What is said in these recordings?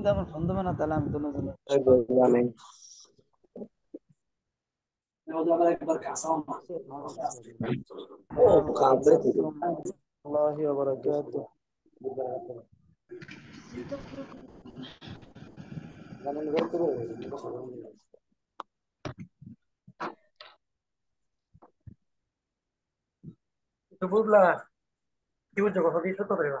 কিন্তু আমার ফোন দেবে না তাহলে আমি তো নতুন বুঝলা কি বলছো কথা দিয়ে সত্য পারিবা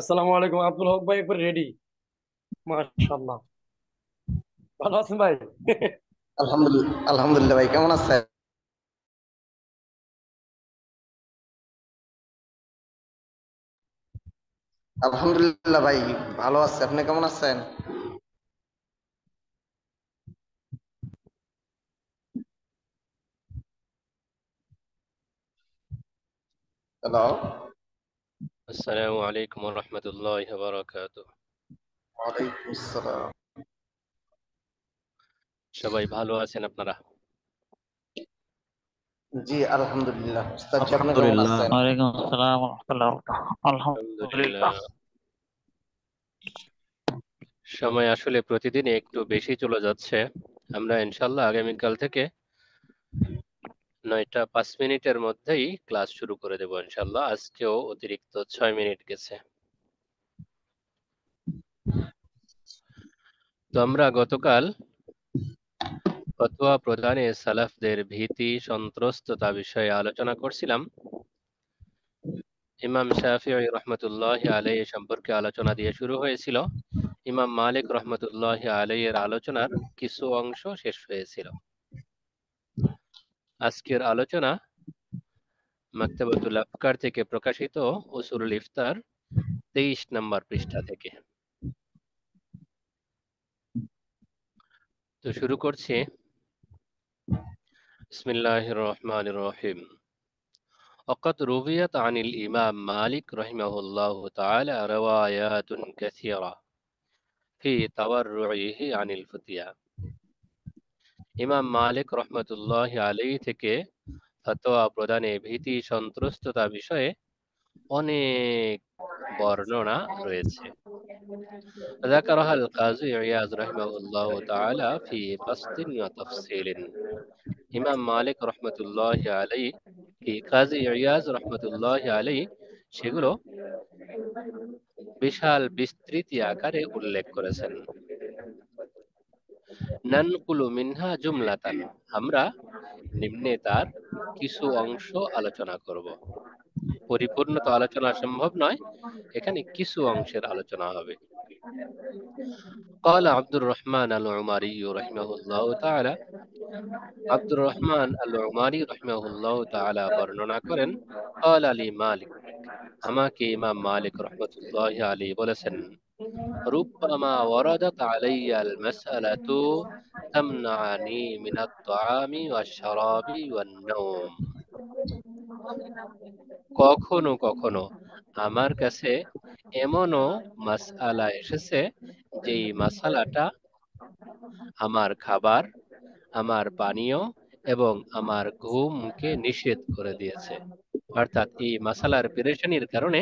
আসসালামু আলাইকুম আব্দুল হক ভাই একবার রেডি মাশাআল্লাহ ভালো আছেন ভাই আলহামদুলিল্লাহ আলহামদুলিল্লাহ ভাই কেমন আছেন আলহামদুলিল্লাহ ভাই ভালো আছি আপনি কেমন আছেন হ্যালো সবাই ভালো আছেন আপনারা জি আলহামদুলিল্লাহ সময় আসলে প্রতিদিন একটু বেশি চলে যাচ্ছে আমরা ইনশাল্লাহ আগামীকাল থেকে নয়টা পাঁচ মিনিটের মধ্যেই ক্লাস শুরু করে দেবো ইনশাল্লাহ আজকেও অতিরিক্ত ছয় মিনিট গেছে তো আমরা গতকাল ফতোয়া প্রদানে সালাফদের ভীতি সন্ত্রস্ততা বিষয়ে আলোচনা করছিলাম ইমাম শাফি রহমতুল্লাহ আলাই সম্পর্কে আলোচনা দিয়ে শুরু হয়েছিল ইমাম মালিক রহমতুল্লাহ আলাই এর আলোচনার কিছু অংশ শেষ হয়েছিল আজকের আলোচনা মাকতাবাতুল আফকার থেকে প্রকাশিত উসুরুল ইফতার তেইশ নম্বর পৃষ্ঠা থেকে তো শুরু করছি বিসমিল্লাহ রহমান রহিম وقد رويت عن الإمام مالك رحمه الله تعالى روايات كثيرة في تورعه عن الفتيان ইমাম মালিক রহমতুল্লাহ আলী থেকে ফতোয়া প্রদানে ভীতি সন্ত্রস্ততা বিষয়ে অনেক বর্ণনা রয়েছে ذكرها القاضي عياض رحمه الله تعالى في بسط وتفصيل ইমাম মালিক রহমতুল্লাহ আলাই কি কাজী রিয়াজ রহমতুল্লাহ আলাই সেগুলো বিশাল বিস্তৃতি আকারে উল্লেখ করেছেন নানকুলু মিনহা জুমলাতান আমরা নিম্নে তার কিছু অংশ আলোচনা করব পরিপূর্ণ তো আলোচনা সম্ভব নয় এখানে কিছু অংশের আলোচনা হবে قال عبد الرحمن العماري رحمه الله تعالى عبد الرحمن العماري رحمه الله تعالى برنونا করেন قال لي مالك আমাকে ইমাম মালিক রহমতুল্লাহ আলী বলেছেন ربما وردت علي المسألة تمنعني من الطعام والشراب والنوم কখনো কখনো আমার কাছে এমনও মাসালা এসেছে যেই মাসালাটা আমার খাবার আমার পানীয় এবং আমার ঘুমকে নিষেধ করে দিয়েছে অর্থাৎ এই মাসালার পেরেশানির কারণে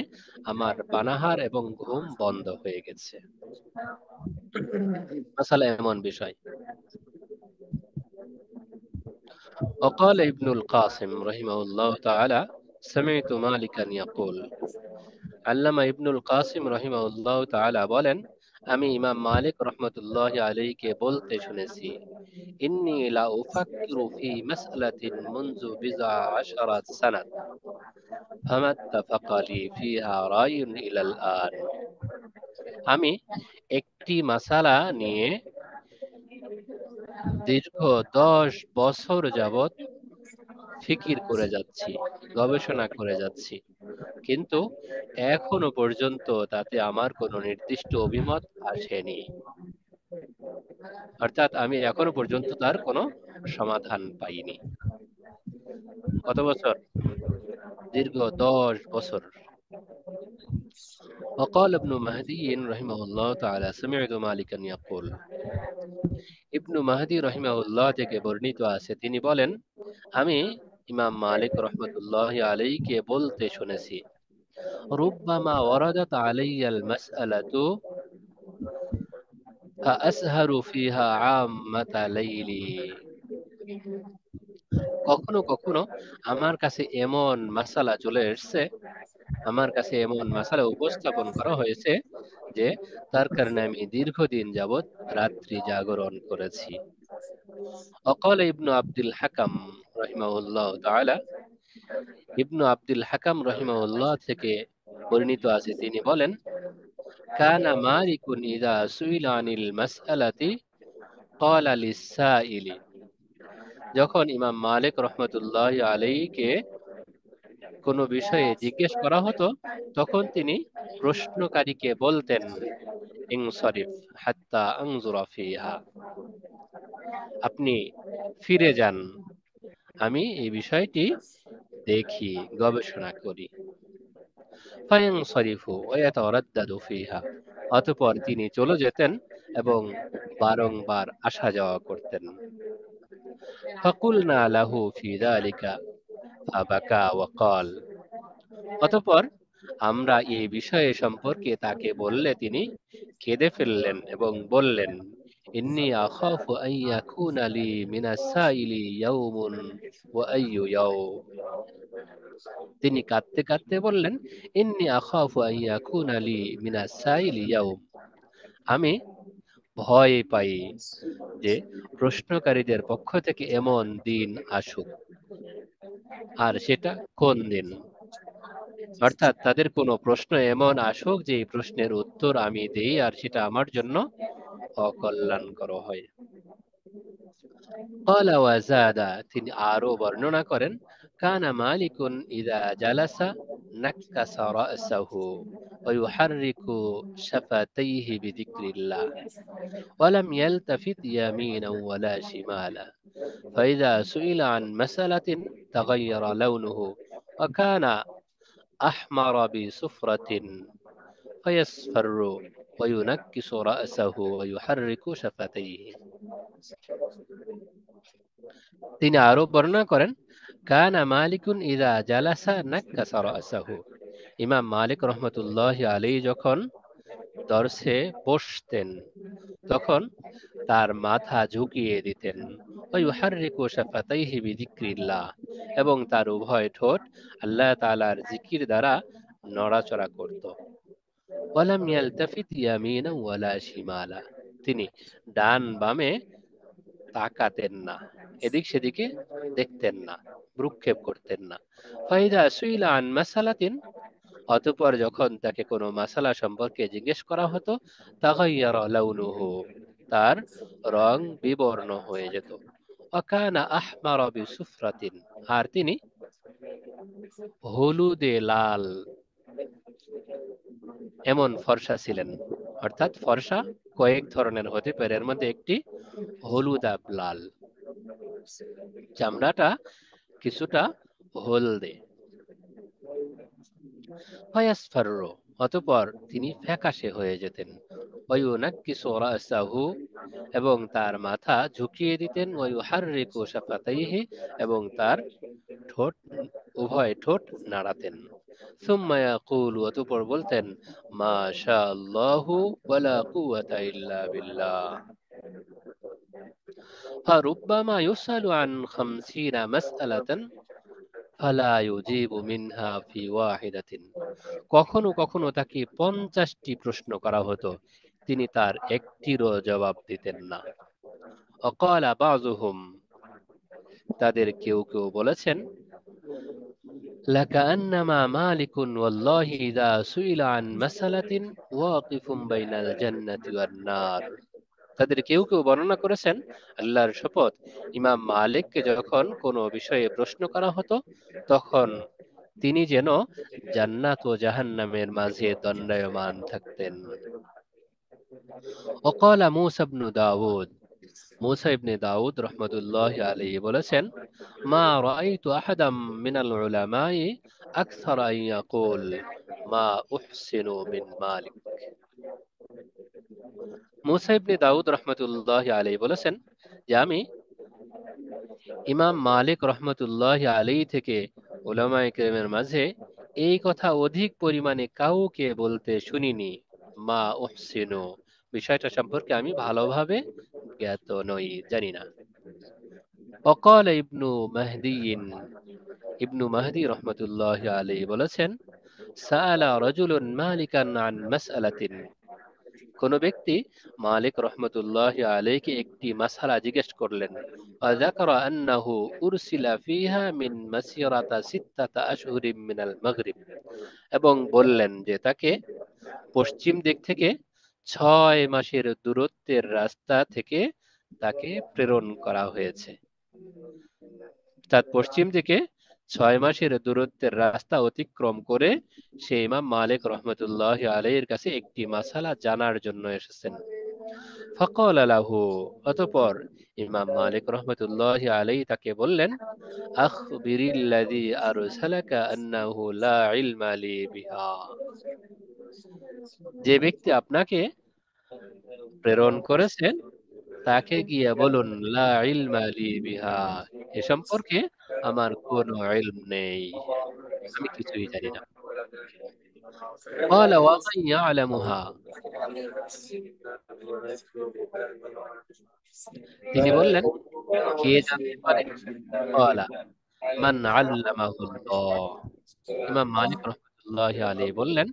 আমার পানাহার এবং ঘুম বন্ধ হয়ে গেছে মাসালা এমন বিষয় وقال ابن القاسم رحمه الله تعالى سمعت مالكا يقول علم ابن القاسم رحمه الله تعالى بولن امي امام مالك رحمه الله عليك بولت شنسي اني لا افكر في مساله منذ بضع عشرة سنه فما اتفق لي فيها راي الى الان امي اكتي مساله نيه দীর্ঘ দশ বছর যাবৎ ফিকির করে যাচ্ছি গবেষণা করে যাচ্ছি কিন্তু এখনো পর্যন্ত তাতে আমার কোনো নির্দিষ্ট অভিমত আসেনি অর্থাৎ আমি এখনো পর্যন্ত তার কোনো সমাধান পাইনি কত বছর দীর্ঘ দশ বছর وقال ابن مهدي رحمه الله تعالى سمعت مالكا يقول ইবনু মাহাদি রহিমাউল্লাহ থেকে বর্ণিত আছে তিনি বলেন আমি ইমাম মালিক রহমতুল্লাহ আলাইকে বলতে শুনেছি ربما وردت علي المسألة فأسهر فيها عامة ليلي কখনো কখনো আমার কাছে এমন মাসালা চলে এসছে আমার কাছে এমন মাসালা উপস্থাপন করা হয়েছে যে তার কারণে আমি দীর্ঘদিন যাবৎ রাত্রি জাগরণ করেছি অকল ইবনু আব্দুল হাকাম রহিমাউল্লাহ তালা ইবনু আব্দুল হাকাম রহিমাউল্লাহ থেকে পরিণত আছে তিনি বলেন কানা মালিকুন ইদা সুইলা মাসআলাতি ক্বালা লিস যখন ইমাম মালিক রহমতুল্লাহ আলাইহি কে কোনো বিষয়ে জিজ্ঞেস করা হতো তখন তিনি প্রশ্নকারীকে বলতেন আপনি ফিরে যান আমি এই বিষয়টি দেখি গবেষণা করি ফায়াংসরিফু ওয়াতারাদ্দাদু ফিহা অতঃপর তিনি চলে যেতেন এবং বারংবার আসা যাওয়া করতেন ফকুল না লাহু ফিদা আলিকা অতঃপর আমরা এই বিষয়ে সম্পর্কে তাকে বললে তিনি কেঁদে ফেললেন এবং বললেন ইন্নি সাইলি তিনি কাঁদতে কাঁদতে বললেন ইন্নি সাইলি আমি ভয় পাই যে প্রশ্নকারীদের পক্ষ থেকে এমন দিন আসুক আর সেটা কোন দিন অর্থাৎ তাদের কোনো প্রশ্ন এমন আসুক যে প্রশ্নের উত্তর আমি দেই আর সেটা আমার জন্য অকল্যাণকর হয় তিনি আরো বর্ণনা করেন كان مالك إذا جلس نكس رأسه ويحرك شفتيه بذكر الله ولم يلتفت يمينا ولا شمالا فإذا سئل عن مسألة تغير لونه وكان أحمر بصفرة فيصفر وينكس رأسه ويحرك شفتيه তিনি আরো বর্ণনা কানা মালিকুন ইদা জালাসা নাক্কাসা রাসাহু ইমাম মালিক রহমতুল্লাহ আলী যখন দর্শে বসতেন তখন তার মাথা ঝুঁকিয়ে দিতেন ওই এবং তার উভয় ঠোঁট আল্লাহ তালার জিকির দ্বারা নড়াচড়া করত ইয়ামিনা ওয়ালা তিনি ডান বামে তাকাতেন না এদিক সেদিকে দেখতেন না ভ্রুক্ষেপ করতেন না ফাইদা সুইলা আন মাসালাতিন অতপর যখন তাকে কোনো মাসালা সম্পর্কে জিজ্ঞেস করা হতো তাগাইয়ার লাউনুহু তার রং বিবর্ণ হয়ে যেত অকানা আহমার সুফরাতিন আর তিনি হলুদে লাল এমন ফর্সা ছিলেন অর্থাৎ ফর্সা কয়েক ধরনের হতে পারে এর মধ্যে একটি হলুদাব লাল চামড়াটা কিছুটা হলদে অতপর তিনি ফ্যাকাশে হয়ে যেতেন এবং তার মাথা ঝুঁকিয়ে দিতেন এবং তার ঠোঁট উভয় ঠোঁট নাড়াতেন সুম্মা ইয়াকুল অতপর বলতেন মা শাহু বলা কুয়া কুওয়াতা ইল্লা বিল্লাহ فربما يسأل عن خمسين مسألة কখনো কখনো তাকে পঞ্চাশটি প্রশ্ন করা হতো তিনি তার একটিরও জবাব দিতেন না অকালা তাদের কেউ কেউ বলেছেন লাকান্নামা মালিকুন ওয়াল্লাহি সুইলা আন মাসালাতিন ওয়াকিফুম বাইনাল জান্নাতি তাদের কেউ কেউ বর্ণনা করেছেন আল্লাহর শপথ ইমাম মালিককে যখন কোনো বিষয়ে প্রশ্ন করা হতো তখন তিনি যেন জান্নাত ও জাহান্নামের মাঝে দণ্ডায়মান থাকতেন وقال موسى بن داود موسى بن داود رحمة বলেছেন মা رأيت أحدا من العلماء أكثر أن يقول ما أحسن من مالك মুসাইবনি দাউদ রহমতুল্লাহ আলী বলেছেন যে আমি ইমাম মালিক রহমতুল্লাহ আলী থেকে ওলামা ইকরামের মাঝে এই কথা অধিক পরিমাণে কাউকে বলতে শুনিনি মা ওহসিনু বিষয়টা সম্পর্কে আমি ভালোভাবে জ্ঞাত নই জানি না অকল ইবনু মাহদিন ইবনু মাহদি রহমতুল্লাহ আলী বলেছেন সালা রজুলুন মালিকান আন মাসআলাতিন কোন ব্যক্তি মালিক রহমতুল্লাহ আলীকে একটি মাসালা জিজ্ঞেস করলেন فذكر أنه أرسل فيها من مسيرة ستة أشهر من المغرب এবং বললেন যে তাকে পশ্চিম দিক থেকে ছয় মাসের দূরত্বের রাস্তা থেকে তাকে প্রেরণ করা হয়েছে তার পশ্চিম দিকে ছয় মাসের দূরত্বের রাস্তা অতিক্রম করে সে ইমাম মালিক রহমতুল্লাহ আলাইয়ের কাছে একটি মাসালা জানার জন্য এসেছেন ফকল আলাহু অতপর ইমাম মালিক রহমতুল্লাহ আলাই তাকে বললেন আর আরসালাকা আন্নাহু লা ইলমা বিহা যে ব্যক্তি আপনাকে প্রেরণ করেছেন তাকে গিয়ে বলুন লা ইলমা লি এ সম্পর্কে আমার কোনো ইলম নেই আমি কিছুই জানি না قال তিনি বললেন কে জানতে পারে কলা মান আল্লামাহুল্লাহ ইমাম মালিক রহমাতুল্লাহি আলাইহি বললেন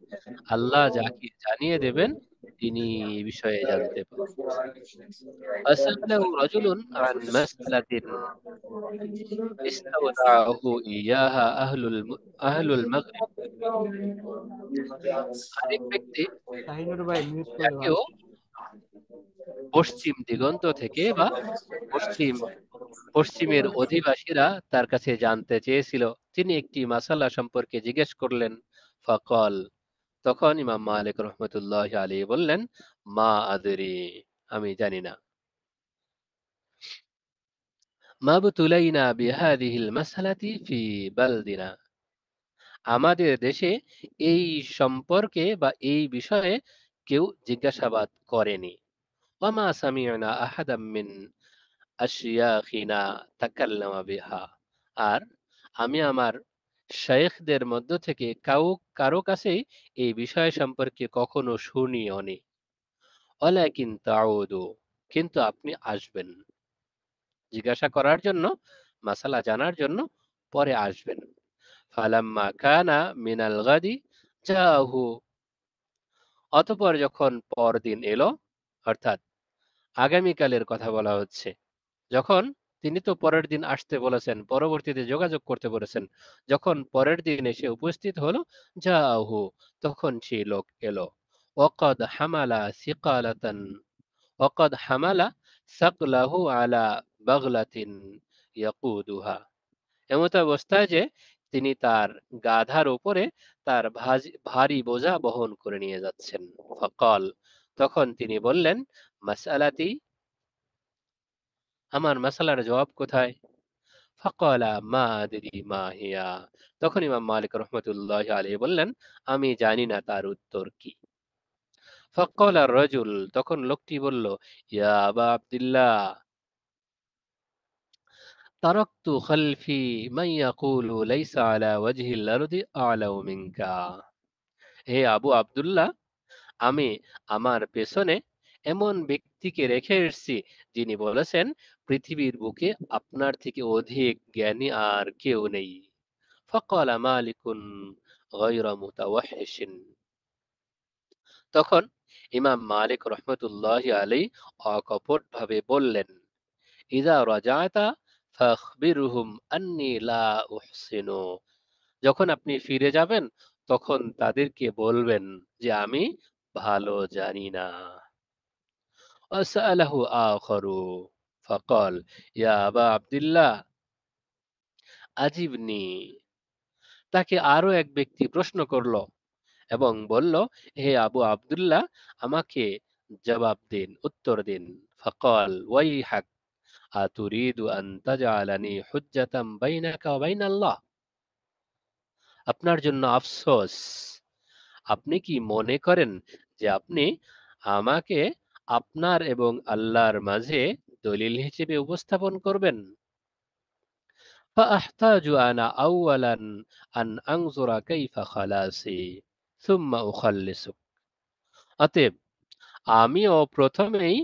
আল্লাহ যাকে জানিয়ে দেবেন তিনি এ বিষয়ে জানতে পারেন পশ্চিম দিগন্ত থেকে বা পশ্চিম পশ্চিমের অধিবাসীরা তার কাছে জানতে চেয়েছিল তিনি একটি মাসালা সম্পর্কে জিজ্ঞেস করলেন ফকল তখন ইমাম মালিক রহমতুল্লাহ আলী বললেন মা আদরি আমি জানি না বিহাদিহিল মাসালাতি ফি বালদিনা আমাদের দেশে এই সম্পর্কে বা এই বিষয়ে কেউ জিজ্ঞাসাবাদ করেনি ওয়ামা সামিয়না তাকাল্লামা বিহা আর আমি আমার শেখদের মধ্য থেকে কাউ কারো কাছেই এই বিষয় সম্পর্কে কখনো শুনিওনি অলাকিন তাউদু কিন্তু আপনি আসবেন জিজ্ঞাসা করার জন্য মাসালা জানার জন্য পরে আসবেন ফালাম্মা কানা মিনাল গাদি জাহু অতপর যখন পরদিন এলো অর্থাৎ আগামীকালের কথা বলা হচ্ছে যখন তিনি তো পরের দিন আসতে বলেছেন পরবর্তীতে যোগাযোগ করতে বলেছেন যখন পরের দিন এসে উপস্থিত হলো যাহু তখন সেই লোক এলো ওকদ হামালা সিকালাতান ওকদ হামালা সাকলাহু আলা বাগলাতিন ইয়াকুদুহা এমত অবস্থায় যে তিনি তার গাধার উপরে তার ভারী বোঝা বহন করে নিয়ে যাচ্ছেন ফকল তখন তিনি বললেন মাসালাতি আমার মাসালার জবাব কোথায় ফকলা মা দিদি তখন ইমাম মালিক রহমতুল্লাহ আলী বললেন আমি জানি না তার উত্তর কি ফকলা রজুল তখন লোকটি বলল ইয়া আবা আবদুল্লাহ লাইসা আলা ওয়াজহিল আরদি আলাউ মিনকা হে আবু আব্দুল্লাহ আমি আমার পেছনে এমন ব্যক্তিকে রেখে এসেছি যিনি বলেছেন পৃথিবীর বুকে আপনার থেকে অধিক জ্ঞানী আর কেউ নেই ফকল মালিকুন তখন ইমাম মালিক রহমতুল্লাহ আলী অকপট ভাবে বললেন ইদা রাজাতা ফাখবিরুহুম আন্নি লা উহসিনু যখন আপনি ফিরে যাবেন তখন তাদেরকে বলবেন যে আমি ভালো জানি না আসালাহু আখরু ফাকল ইয়া আবা আবদুল্লাহ আজিবনি তাকে আরো এক ব্যক্তি প্রশ্ন করল এবং বলল হে আবু আবদুল্লাহ আমাকে জবাব দিন উত্তর দিন ফকল ওয়াই হাক আতুরিদু আন তাজআলানি হুজ্জাতাম বাইনাকা ওয়া বাইনাল্লাহ আপনার জন্য আফসোস আপনি কি মনে করেন যে আপনি আমাকে আপনার এবং আল্লাহর মাঝে দলিল হিসেবে উপস্থাপন করবেন فأحتاج أنا أولا أن أنظر كيف خلاصي ثم أخلصك অতএব আমিও প্রথমেই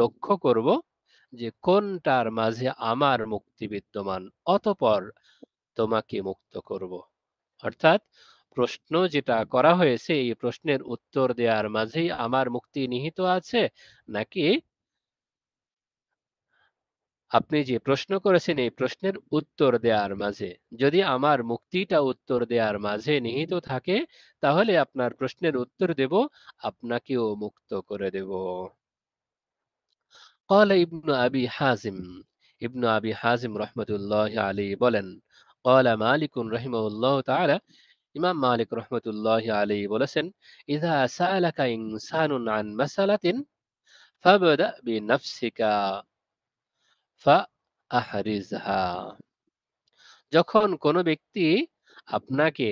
লক্ষ্য করব যে কোনটার মাঝে আমার মুক্তি বিদ্যমান অতপর তোমাকে মুক্ত করব অর্থাৎ প্রশ্ন যেটা করা হয়েছে এই প্রশ্নের উত্তর দেওয়ার মাঝেই আমার মুক্তি নিহিত আছে নাকি আপনি যে প্রশ্ন করেছেন এই প্রশ্নের উত্তর দেওয়ার মাঝে যদি আমার মুক্তিটা উত্তর দেওয়ার মাঝে নিহিত থাকে তাহলে আপনার প্রশ্নের উত্তর দেব আপনাকেও মুক্ত করে দেব قال ابن أبي حازم ابن أبي حازم رحمة الله عليه বলেন قال مالك رحمه الله تعالى ইমাম মালিক রহমতুল্লাহ আলী বলেছেন ইদা সালাকা ইনসানুন আন মাসালাতিন ফাবদা বিনাফসিকা যখন কোনো ব্যক্তি আপনাকে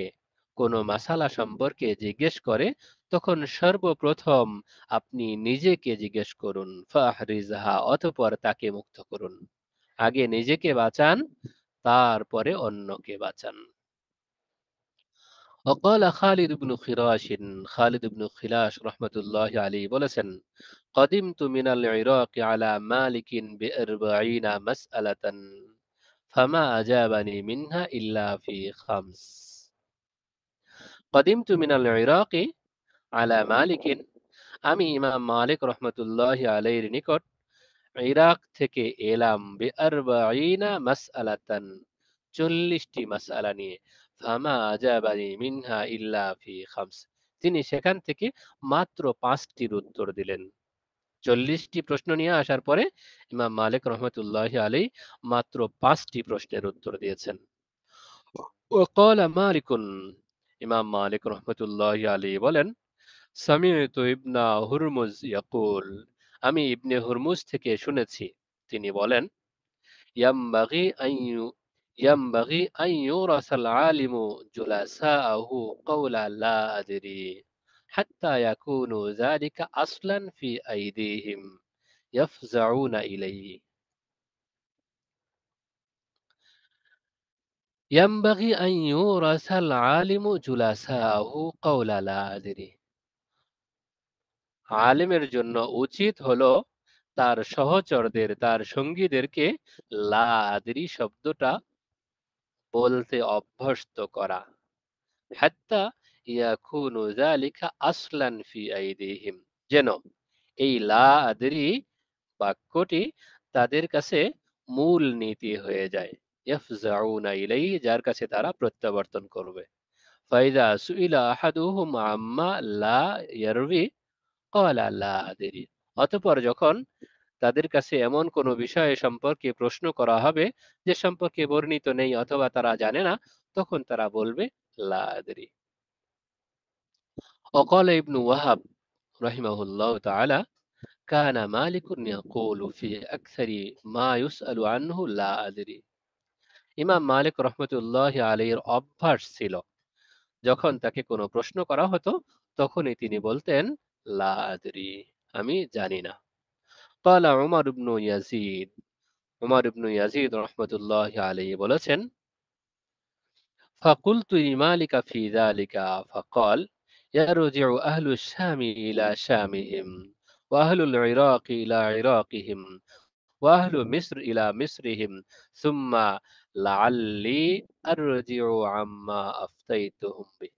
কোনো মাসালা সম্পর্কে জিজ্ঞেস করে তখন সর্বপ্রথম আপনি নিজেকে জিজ্ঞেস করুন ফাহরিজাহা অতপর তাকে মুক্ত করুন আগে নিজেকে বাঁচান তারপরে অন্যকে বাঁচান وقال خالد بن خراش خالد بن خلاش رحمة الله عليه بلسن قدمت من العراق على مالك بأربعين مسألة فما أجابني منها إلا في خمس قدمت من العراق على مالك আমি إمام مالك رحمة الله عليه ইরাক عراق এলাম إلام بأربعين مسألة টি مسألة ফামা আজাবানি মিনহা ইল্লা ফি খামস তিনি সেখান থেকে মাত্র পাঁচটির উত্তর দিলেন চল্লিশটি প্রশ্ন নিয়ে আসার পরে ইমাম মালিক রহমতুল্লাহ আলী মাত্র পাঁচটি প্রশ্নের উত্তর দিয়েছেন وقال ইমাম মালিক রহমতুল্লাহ আলী বলেন সামিত ইবনা হুরমুজ ইয়াকুল আমি ইবনে হুরমুজ থেকে শুনেছি তিনি বলেন ইয়াম্বাগি আইয়ু ينبغي أن يورث العالم جلساءه قول لا أدري حتى يكون ذلك أصلا في أيديهم يفزعون إليه ينبغي أن يورث العالم جلساءه قول لا أدري عالم الجنة أوتيت هلو তার সহচরদের তার সঙ্গীদেরকে লা আদরি শব্দটা বলতে অভ্যস্ত করা হাত্তা ইয়াকুনু যালিকা আসলান ফি আইদিহিম যেন এই লা আদরি বাক্যটি তাদের কাছে মূল নীতি হয়ে যায় ইফজাউনা ইলাই যার কাছে তারা প্রত্যাবর্তন করবে ফাইদা সুইলা আহাদুহুম আম্মা লা ইয়ারবি ক্বালা লা আদরি অতঃপর যখন তাদের কাছে এমন কোনো বিষয়ে সম্পর্কে প্রশ্ন করা হবে যে সম্পর্কে বর্ণিত নেই অথবা তারা জানে না তখন তারা বলবে লাদরি অকল ইবনু ওয়াহাব রহিমাহুল্লাহ তাআলা كان مالك يقول في أكثر ما يسأل عنه لا أدري ইমাম মালিক রহমতুল্লাহ আলীর অভ্যাস ছিল যখন তাকে কোনো প্রশ্ন করা হতো তখনই তিনি বলতেন লা আদরি আমি জানি না قال عمر بن يزيد عمر بن يزيد رحمة الله عليه بلسن فقلت لمالك في ذلك فقال يرجع أهل الشام إلى شامهم وأهل العراق إلى عراقهم وأهل مصر إلى مصرهم ثم لعلي أرجع عما أفتيتهم به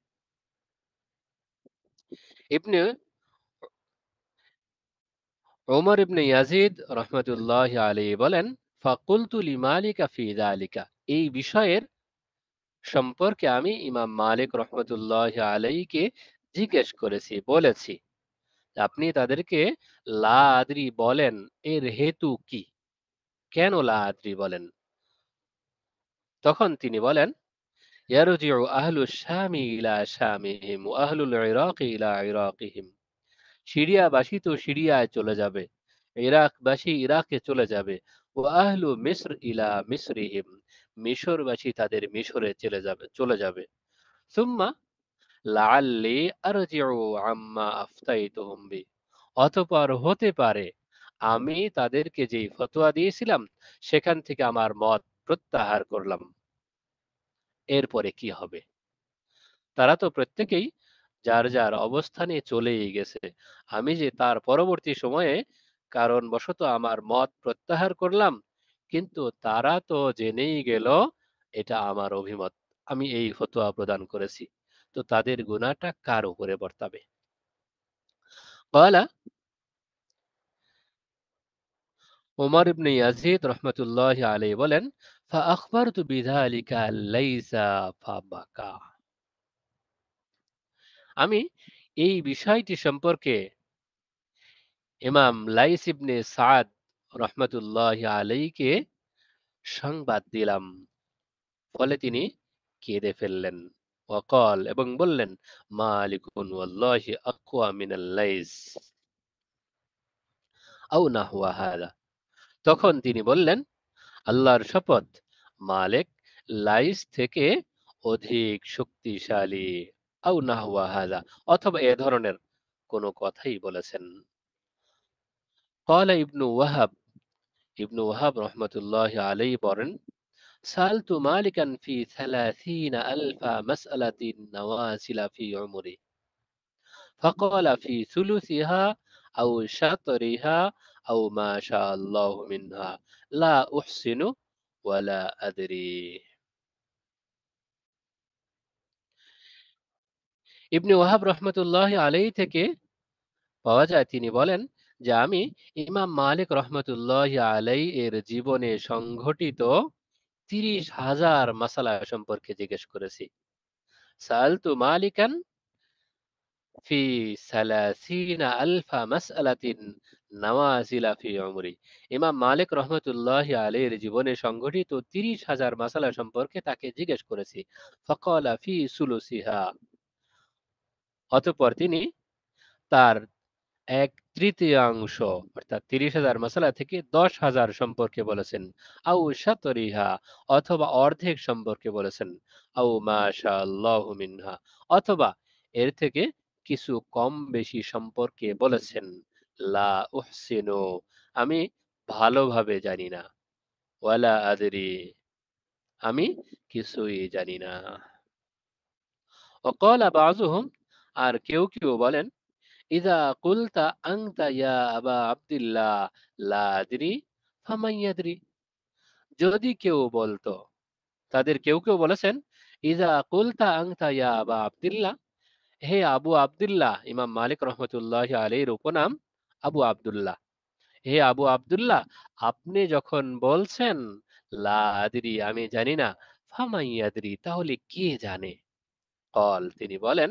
ابن ওমর ইবনে ইয়াজিদ রহমতুল্লাহ আলী বলেন ফাকুলতুল ইমালিকা ফিদ আলিকা এই বিষয়ের সম্পর্কে আমি ইমাম মালিক রহমতুল্লাহ আলাইকে জিজ্ঞেস করেছি বলেছি আপনি তাদেরকে লা আদ্রি বলেন এর হেতু কি কেন লা আদ্রি বলেন তখন তিনি বলেন ইয়ারুজিউ আহলুস শামি ইলা শামিহিম ওয়া আহলুল ইরাকি ইলা ইরাকিহিম সিরিয়াবাসী তো সিরিয়ায় চলে যাবে ইরাকবাসী ইরাকে চলে যাবে ও আহলু মিসর ইলা মিসরিহিম মিশরবাসী তাদের মিশরে চলে যাবে চলে যাবে সুম্মা লাআল্লি আরজিউ আম্মা আফতাইতুহুম বি অতপর হতে পারে আমি তাদেরকে যে ফতোয়া দিয়েছিলাম সেখান থেকে আমার মত প্রত্যাহার করলাম এরপরে কি হবে তারা তো প্রত্যেকেই যার যার অবস্থানে চলেই গেছে আমি যে তার পরবর্তী সময়ে কারণ বশত আমার মত প্রত্যাহার করলাম কিন্তু তারা তো জেনেই গেল এটা আমার অভিমত আমি এই ফতোয়া প্রদান করেছি তো তাদের গুণাটা কার উপরে বর্তাবে কয়লা ওমর ইবনে ইয়াজিদ রহমতুল্লাহ আলী বলেন ফা আখবার তু বিধা আলিকা লাইসা ফা বাকা আমি এই বিষয়টি সম্পর্কে ইমাম লাইস ইবনে সাদ রহমতুল্লাহ আলাইকে সংবাদ দিলাম ফলে তিনি কেঁদে ফেললেন ওয়াকল এবং বললেন মালিকুন ওয়াল্লাহি আকওয়া মিনাল লাইস আও নাহওয়া হাদা তখন তিনি বললেন আল্লাহর শপথ মালিক লাইস থেকে অধিক শক্তিশালী আও নাহওয়া হাযা অথবা এই ধরনের কোন কথাই বলেছেন قال ابن وهب ابن وهب رحمه الله عليه বলেন سالت مالكا في 30 الف مساله نوازل في عمره فقال في ثلثها او شطرها او ما شاء الله منها لا احسن ولا ادري ইবনে ওয়াহাব রহমতুল্লাহ আলাই থেকে পাওয়া যায় তিনি বলেন যে আমি ইমাম মালিক রহমতুল্লাহ আলাই এর জীবনে সংঘটিত তিরিশ হাজার মাসালা সম্পর্কে জিজ্ঞেস করেছি সালতু মালিকান ফি সালাসিনা আলফা ফি ইমাম মালিক রহমতুল্লাহ আলীর জীবনে সংঘটিত তিরিশ হাজার মাসালা সম্পর্কে তাকে জিজ্ঞেস করেছি ফকলা ফি সুলুসিহা অতঃপর তিনি তার এক তৃতীয়াংশ অর্থাৎ তিরিশ হাজার মশলা থেকে দশ হাজার সম্পর্কে বলেছেন আউ সাতরিহা অথবা অর্ধেক সম্পর্কে বলেছেন আউ মাশাল্লাহ মিনহা অথবা এর থেকে কিছু কম বেশি সম্পর্কে বলেছেন লা উহসিনু আমি ভালোভাবে জানি না ওয়ালা আদরি আমি কিছুই জানি না وقال بعضهم আর কেউ কেউ বলেন ইদা কুলতা আংতা ইয়া আবা আবদুল্লাহ লাদরি ফামাইয়াদরি যদি কেউ বলতো তাদের কেউ কেউ বলেছেন ইদা কুলতা আংতা ইয়া আবা আবদুল্লাহ হে আবু আবদুল্লাহ ইমাম মালিক রহমতুল্লাহ আলীর উপনাম আবু আবদুল্লাহ হে আবু আবদুল্লাহ আপনি যখন বলছেন লাদরি আমি জানি না ফামাইয়াদরি তাহলে কে জানে কল তিনি বলেন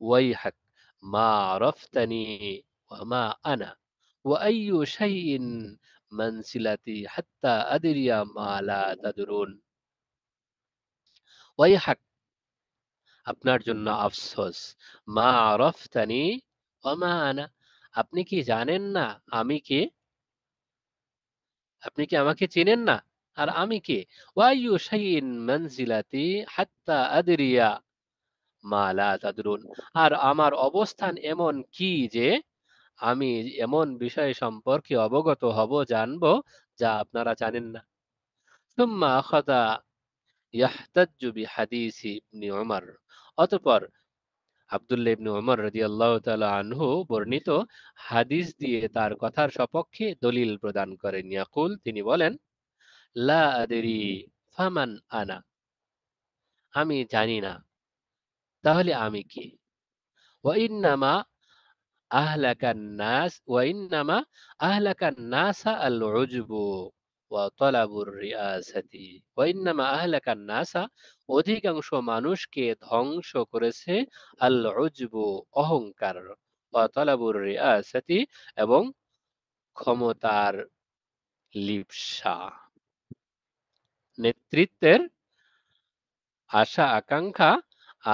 ويحك ما عرفتني وما أنا وأي شيء منزلتي حتى أدري ما لا تدرون ويحك আপনার জন্য আফসোস মা আরফতানি মা আনা আপনি কি জানেন না আমি কে আপনি কি আমাকে চেনেন না আর আমি কে ওয়াইয়ু শাইইন মানজিলাতি হাত্তা আদরিয়া আর আমার অবস্থান এমন কি যে আমি এমন বিষয় সম্পর্কে অবগত হব জানব যা আপনারা জানেন না সুম্মা খদা হাদিস ওমর ওমর আনহু বর্ণিত হাদিস দিয়ে তার কথার সপক্ষে দলিল প্রদান করেন ইয়াকুল তিনি বলেন লা ফামান আনা আমি জানি না তাহলে আমি কে ওয়াইন্নামা আহলাকান নাস ওয়াইন্নামা আহলাকান নাসা আল উজবু ওয়া তালাবুর রিয়াসাতি ওয়াইন্নামা আহলাকান নাসা অধিকাংশ মানুষকে ধ্বংস করেছে আল উজবু অহংকার ওয়া তালাবুর রিয়াসাতি এবং ক্ষমতার লিপসা নেতৃত্বের আশা আকাঙ্ক্ষা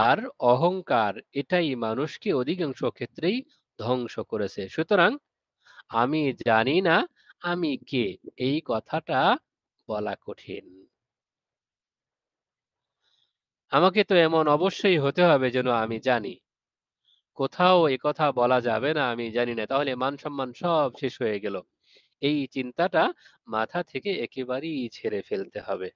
আর অহংকার এটাই মানুষকে অধিকাংশ ক্ষেত্রেই ধ্বংস করেছে সুতরাং আমি জানি না আমি কে এই কথাটা বলা কঠিন আমাকে তো এমন অবশ্যই হতে হবে যেন আমি জানি কোথাও এ কথা বলা যাবে না আমি জানি না তাহলে মান সম্মান সব শেষ হয়ে গেল এই চিন্তাটা মাথা থেকে একেবারেই ছেড়ে ফেলতে হবে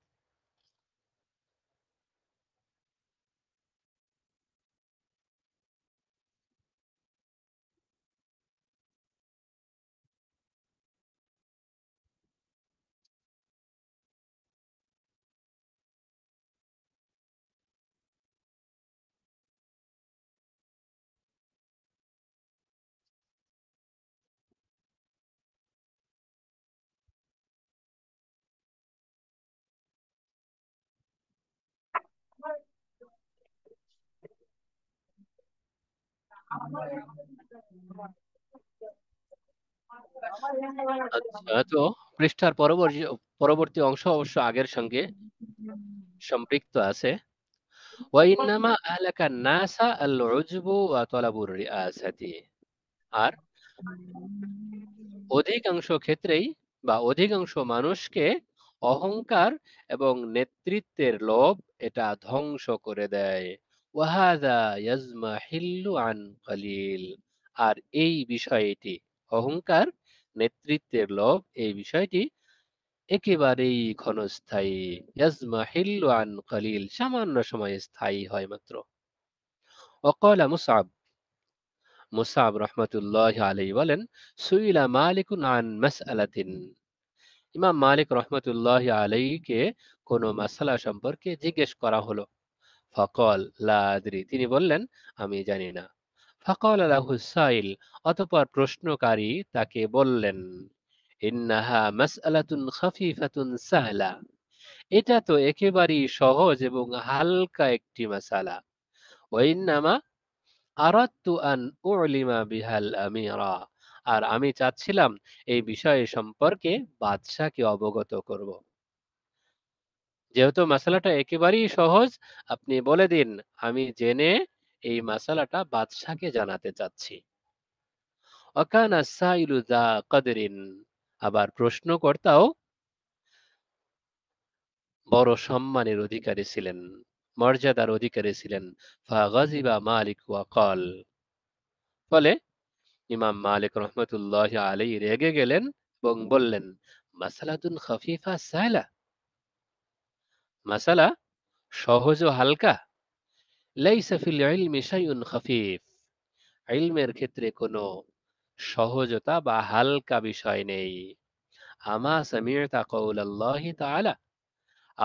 আচ্ছা, তো পৃষ্ঠার পরবর্তী পরবর্তী অংশ অবশ্য আগের সঙ্গে সম্পৃক্ত আছে আর অধিকাংশ ক্ষেত্রেই বা অধিকাংশ মানুষকে অহংকার এবং নেতৃত্বের লোভ এটা ধ্বংস করে দেয় ওয়াহাদা ইয়াজমা হিল্লু আন আর এই বিষয়টি অহংকার নেতৃত্বের লোভ এই বিষয়টি একেবারেই ঘনস্থায়ী ইয়াজমা হিল্লু আন সামান্য সময়ে স্থায়ী হয় মাত্র অকলা মুসাব মুসাব রহমতুল্লাহ বলেন সুইলা মালিকুন আন মাসআলাতিন ইমাম মালিক রহমতুল্লাহ আলাইকে কোনো মাসালা সম্পর্কে জিজ্ঞেস করা হলো ফকল লাদ্রি তিনি বললেন আমি জানি না ফকল আলাহ সাইল অতপর প্রশ্নকারী তাকে বললেন ইন্নাহা মাসআলাতুন সাহলা এটা তো একেবারেই সহজ এবং হালকা একটি মাসালা ওয়াইন্নামা আরাদতু আন উলিমা বিহাল আমিরা আর আমি চাচ্ছিলাম এই বিষয়ে সম্পর্কে বাদশাহকে অবগত করব যেহেতু মশালাটা একেবারেই সহজ আপনি বলে দিন আমি জেনে এই মশালাটা বাদশাকে জানাতে চাচ্ছি আবার প্রশ্ন কর্তাও বড় সম্মানের অধিকারী ছিলেন মর্যাদার অধিকারী ছিলেন ফাগাজিবা মালিক ওয়াকল ফলে ইমাম মালিক রহমতুল্লাহ আলী রেগে গেলেন এবং বললেন মাসালাতুন খফিফা সাইলা মাসালা সহজ ও হালকা লাইসাফিল ইলমি শাইউন ইলমের ক্ষেত্রে কোনো সহজতা বা হালকা বিষয় নেই আমা তাআলা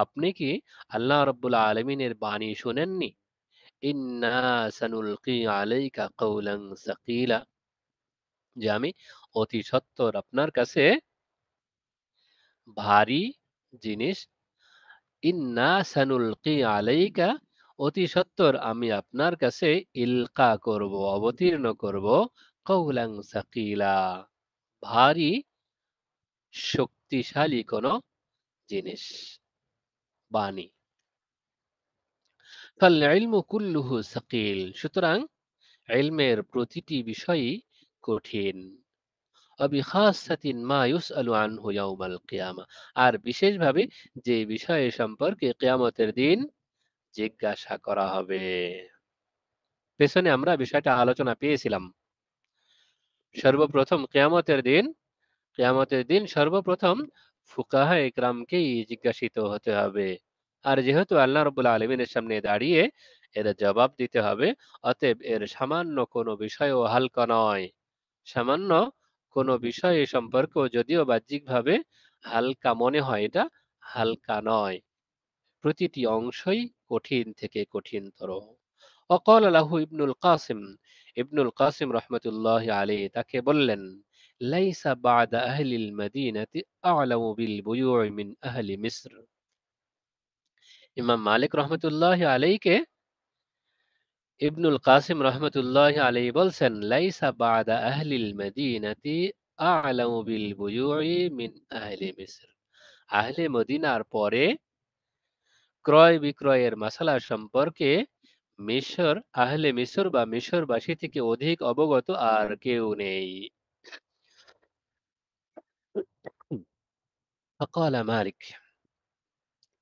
আপনি কি আল্লাহ রব্বুল আলমিনের বাণী শুনেননি ইন্না সানুলকি আলাইকা কৌলং সাকিলা যে আমি অতি সত্বর আপনার কাছে ভারী জিনিস ইন্না সানুলকি আলাইকা অতি সত্তর আমি আপনার কাছে ইলকা করব অবতীর্ণ করব কৌলাং সাকিলা ভারী শক্তিশালী কোন জিনিস বাণী ফাল কুল্লুহু সাকিল সুতরাং ইলমের প্রতিটি বিষয়ই কঠিন আর বিশেষভাবে যে বিষয়ে সম্পর্কে কেয়ামতের দিন জিজ্ঞাসা করা হবে পেছনে আমরা বিষয়টা আলোচনা পেয়েছিলাম সর্বপ্রথম কেয়ামতের দিন কেয়ামতের দিন সর্বপ্রথম ফুকাহা ইকরামকেই জিজ্ঞাসিত হতে হবে আর যেহেতু আল্লাহ রবুল্লা আলমিনের সামনে দাঁড়িয়ে এর জবাব দিতে হবে অতএব এর সামান্য কোনো বিষয়ও হালকা নয় সামান্য কোনো বিষয় এ সম্পর্ক যদিও বাহ্যিকভাবে হালকা মনে হয় এটা হালকা নয় প্রতিটি অংশই কঠিন থেকে কঠিনতর অকল আলাহু ইবনুল কাসিম ইবনুল কাসিম রহমতুল্লাহ আলী তাকে বললেন লাইসা বাদা আহলিল মদিনাতি আলামু বিল বুয়ুই মিন আহলি মিসর ইমাম মালিক রহমতুল্লাহ আলাইকে ইবনুল কাসিম রহমতুল্লাহ আলী বলছেন লাইসা বাদা আহলিল মদিনাতি আলামু বিল বুয়ুই মিন আহলি মিসর আহলে মদিনার পরে ক্রয় বিক্রয়ের মশলা সম্পর্কে মিশর আহলে মিশর বা মিশরবাসী থেকে অধিক অবগত আর কেউ নেই মালিক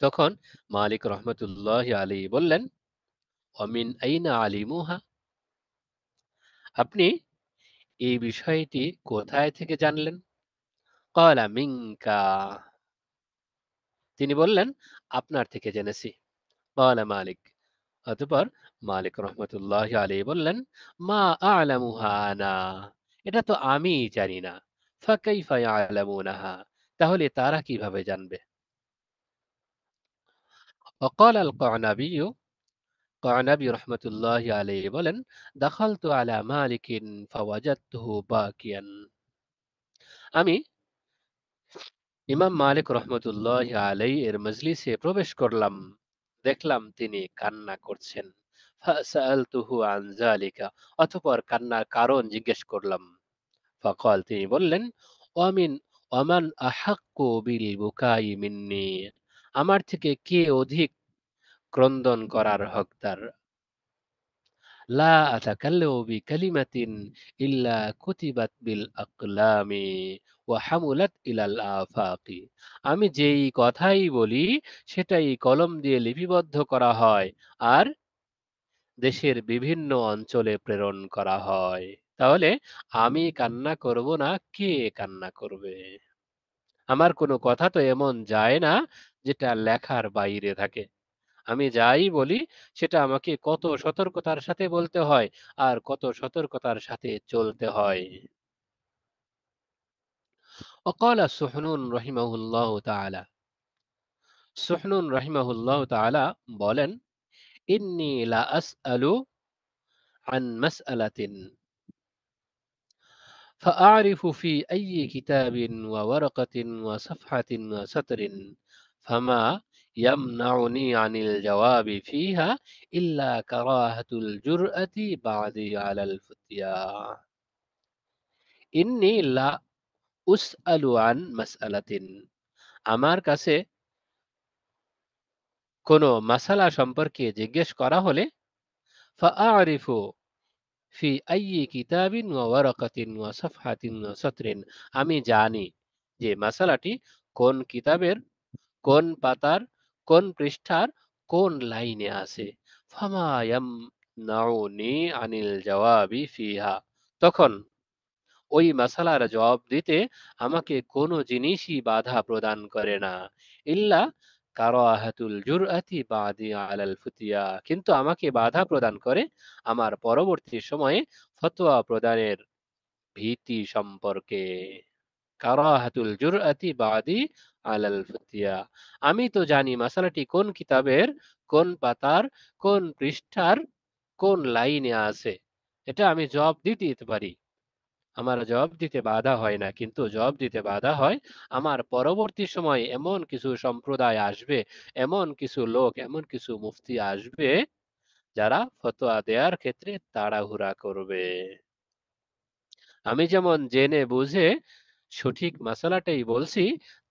তখন মালিক রহমতুল্লাহ আলী বললেন অমিন আইনা আলিমুহা আপনি এই বিষয়টি কোথায় থেকে জানলেন কলা মিঙ্কা তিনি বললেন আপনার থেকে জেনেছি কলা মালিক অতপর মালিক রহমতুল্লাহ আলী বললেন মা আলামুহানা এটা তো আমি জানি না ফাকাইফা আলামুনাহা তাহলে তারা কিভাবে জানবে আল কানাবিও কানাবি রহমতুল্লাহ বলেন আলা মালিকিন বাকিয়ান আমি ইমাম মালিক রহমতুল্লাহ আলাই এর মজলিসে প্রবেশ করলাম দেখলাম তিনি কান্না করছেন ফাসালতুহু আন যালিকা অতঃপর কান্নার কারণ জিজ্ঞেস করলাম ফকল তিনি বললেন ওয়ামিন ওমান আহাক্কু বিল বুকাই মিন্নি আমার থেকে কে অধিক ক্রন্দন করার হকদার লা আতাকাল্লামু বিকালিমাতিন ইল্লা কুতিবাত বিল আকলামি ওয়া হামুলাত ইলাল আফাকি আমি যেই কথাই বলি সেটাই কলম দিয়ে লিপিবদ্ধ করা হয় আর দেশের বিভিন্ন অঞ্চলে প্রেরণ করা হয় তাহলে আমি কান্না করব না কে কান্না করবে আমার কোনো কথা তো এমন যায় না যেটা লেখার বাইরে থাকে আমি যাই বলি সেটা আমাকে কত সতর্কতার সাথে বলতে হয় আর কত সতর্কতার সাথে চলতে হয় অকল সুহনুন রহিমাহুল্লাহ তালা সুহনুন রহিমাহুল্লাহ তালা বলেন ইন্নি লা আসআলু عن مسألة فأعرف في أي كتاب وورقة وصفحة وسطر فما ইয়ামনাউনি আনিল আমার কাছে কোন মাসালা সম্পর্কে জিজ্ঞেস করা হলে ফাআরিফু ফি আইয়ি কিতাবিন ওয়া ওয়ারাকাতিন ওয়া আমি জানি যে মাসালাটি কোন কিতাবের কোন পাতার কোন পৃষ্ঠার কোন লাইনে আছে ফামায়াম নাউনি আনিল জওয়াবি ফিহা তখন ওই মাসালার জবাব দিতে আমাকে কোনো জিনিসই বাধা প্রদান করে না ইল্লা কারাহাতুল জুরআতি বাদি আলাল ফুতিয়া কিন্তু আমাকে বাধা প্রদান করে আমার পরবর্তী সময়ে ফতোয়া প্রদানের ভীতি সম্পর্কে কারাহাতুল জুরআতি বাদি আলাল ফুতিয়া আমি তো জানি মাসালাটি কোন কিতাবের কোন পাতার কোন পৃষ্ঠার কোন লাইনে আছে এটা আমি জবাব দিতে পারি আমার জবাব দিতে বাধা হয় না কিন্তু জবাব দিতে বাধা হয় আমার পরবর্তী সময় এমন কিছু সম্প্রদায় আসবে এমন কিছু লোক এমন কিছু মুফতি আসবে যারা ফতোয়া দেওয়ার ক্ষেত্রে তাড়াহুড়া করবে আমি যেমন জেনে বুঝে সঠিক মশালাটাই বলছি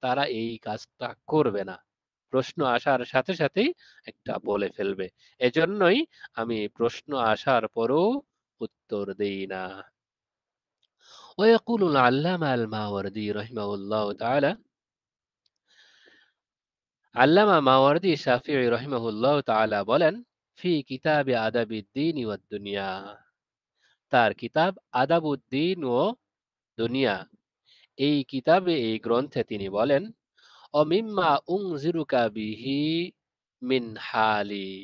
তারা এই কাজটা করবে না প্রশ্ন আসার সাথে সাথেই একটা বলে ফেলবে এজন্যই আমি প্রশ্ন আসার পরও উত্তর দেই না ويقول العلامة الماوردي رحمه الله تعالى আল্লামা মাওয়ারদি শাফিউ রহিমাহুল্লাহ তাআলা বলেন ফি কিতাবে আদাবুদ্দিন ওয়া দুনিয়া তার কিতাব আদাবুদ্দিন ও দুনিয়া এই কিতাবে এই গ্রন্থে তিনি বলেন অমিম্মা উং জিরুকা বিহি মিন হালি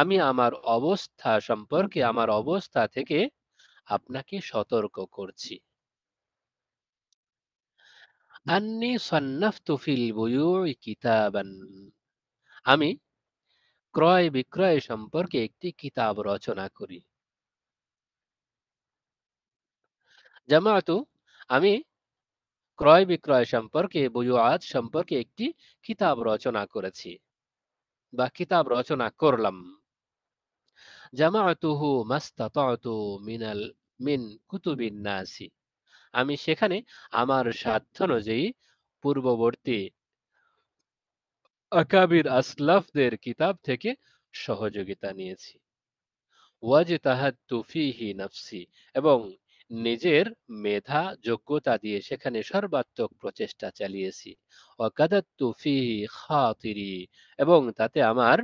আমি আমার অবস্থা সম্পর্কে আমার অবস্থা থেকে আপনাকে সতর্ক করছি আন্নি সন্নাফতু ফিল বুয়ুই কিতাবান আমি ক্রয় বিক্রয় সম্পর্কে একটি কিতাব রচনা করি জামাতু আমি ক্রয় বিক্রয় সম্পর্কে বুয়ুআত সম্পর্কে একটি কিতাব রচনা করেছি বা কিতাব রচনা করলাম জামাতুহু মাস্তাতাতু মিনাল মিন কুতুবিন নাসি আমি সেখানে আমার সাধ্য অনুযায়ী পূর্ববর্তী আকাবির আসলাফদের কিতাব থেকে সহযোগিতা নিয়েছি ওয়াজ তাহাদ তুফিহি নাফসি এবং নিজের মেধা যোগ্যতা দিয়ে সেখানে সর্বাত্মক প্রচেষ্টা চালিয়েছি এবং তাতে আমার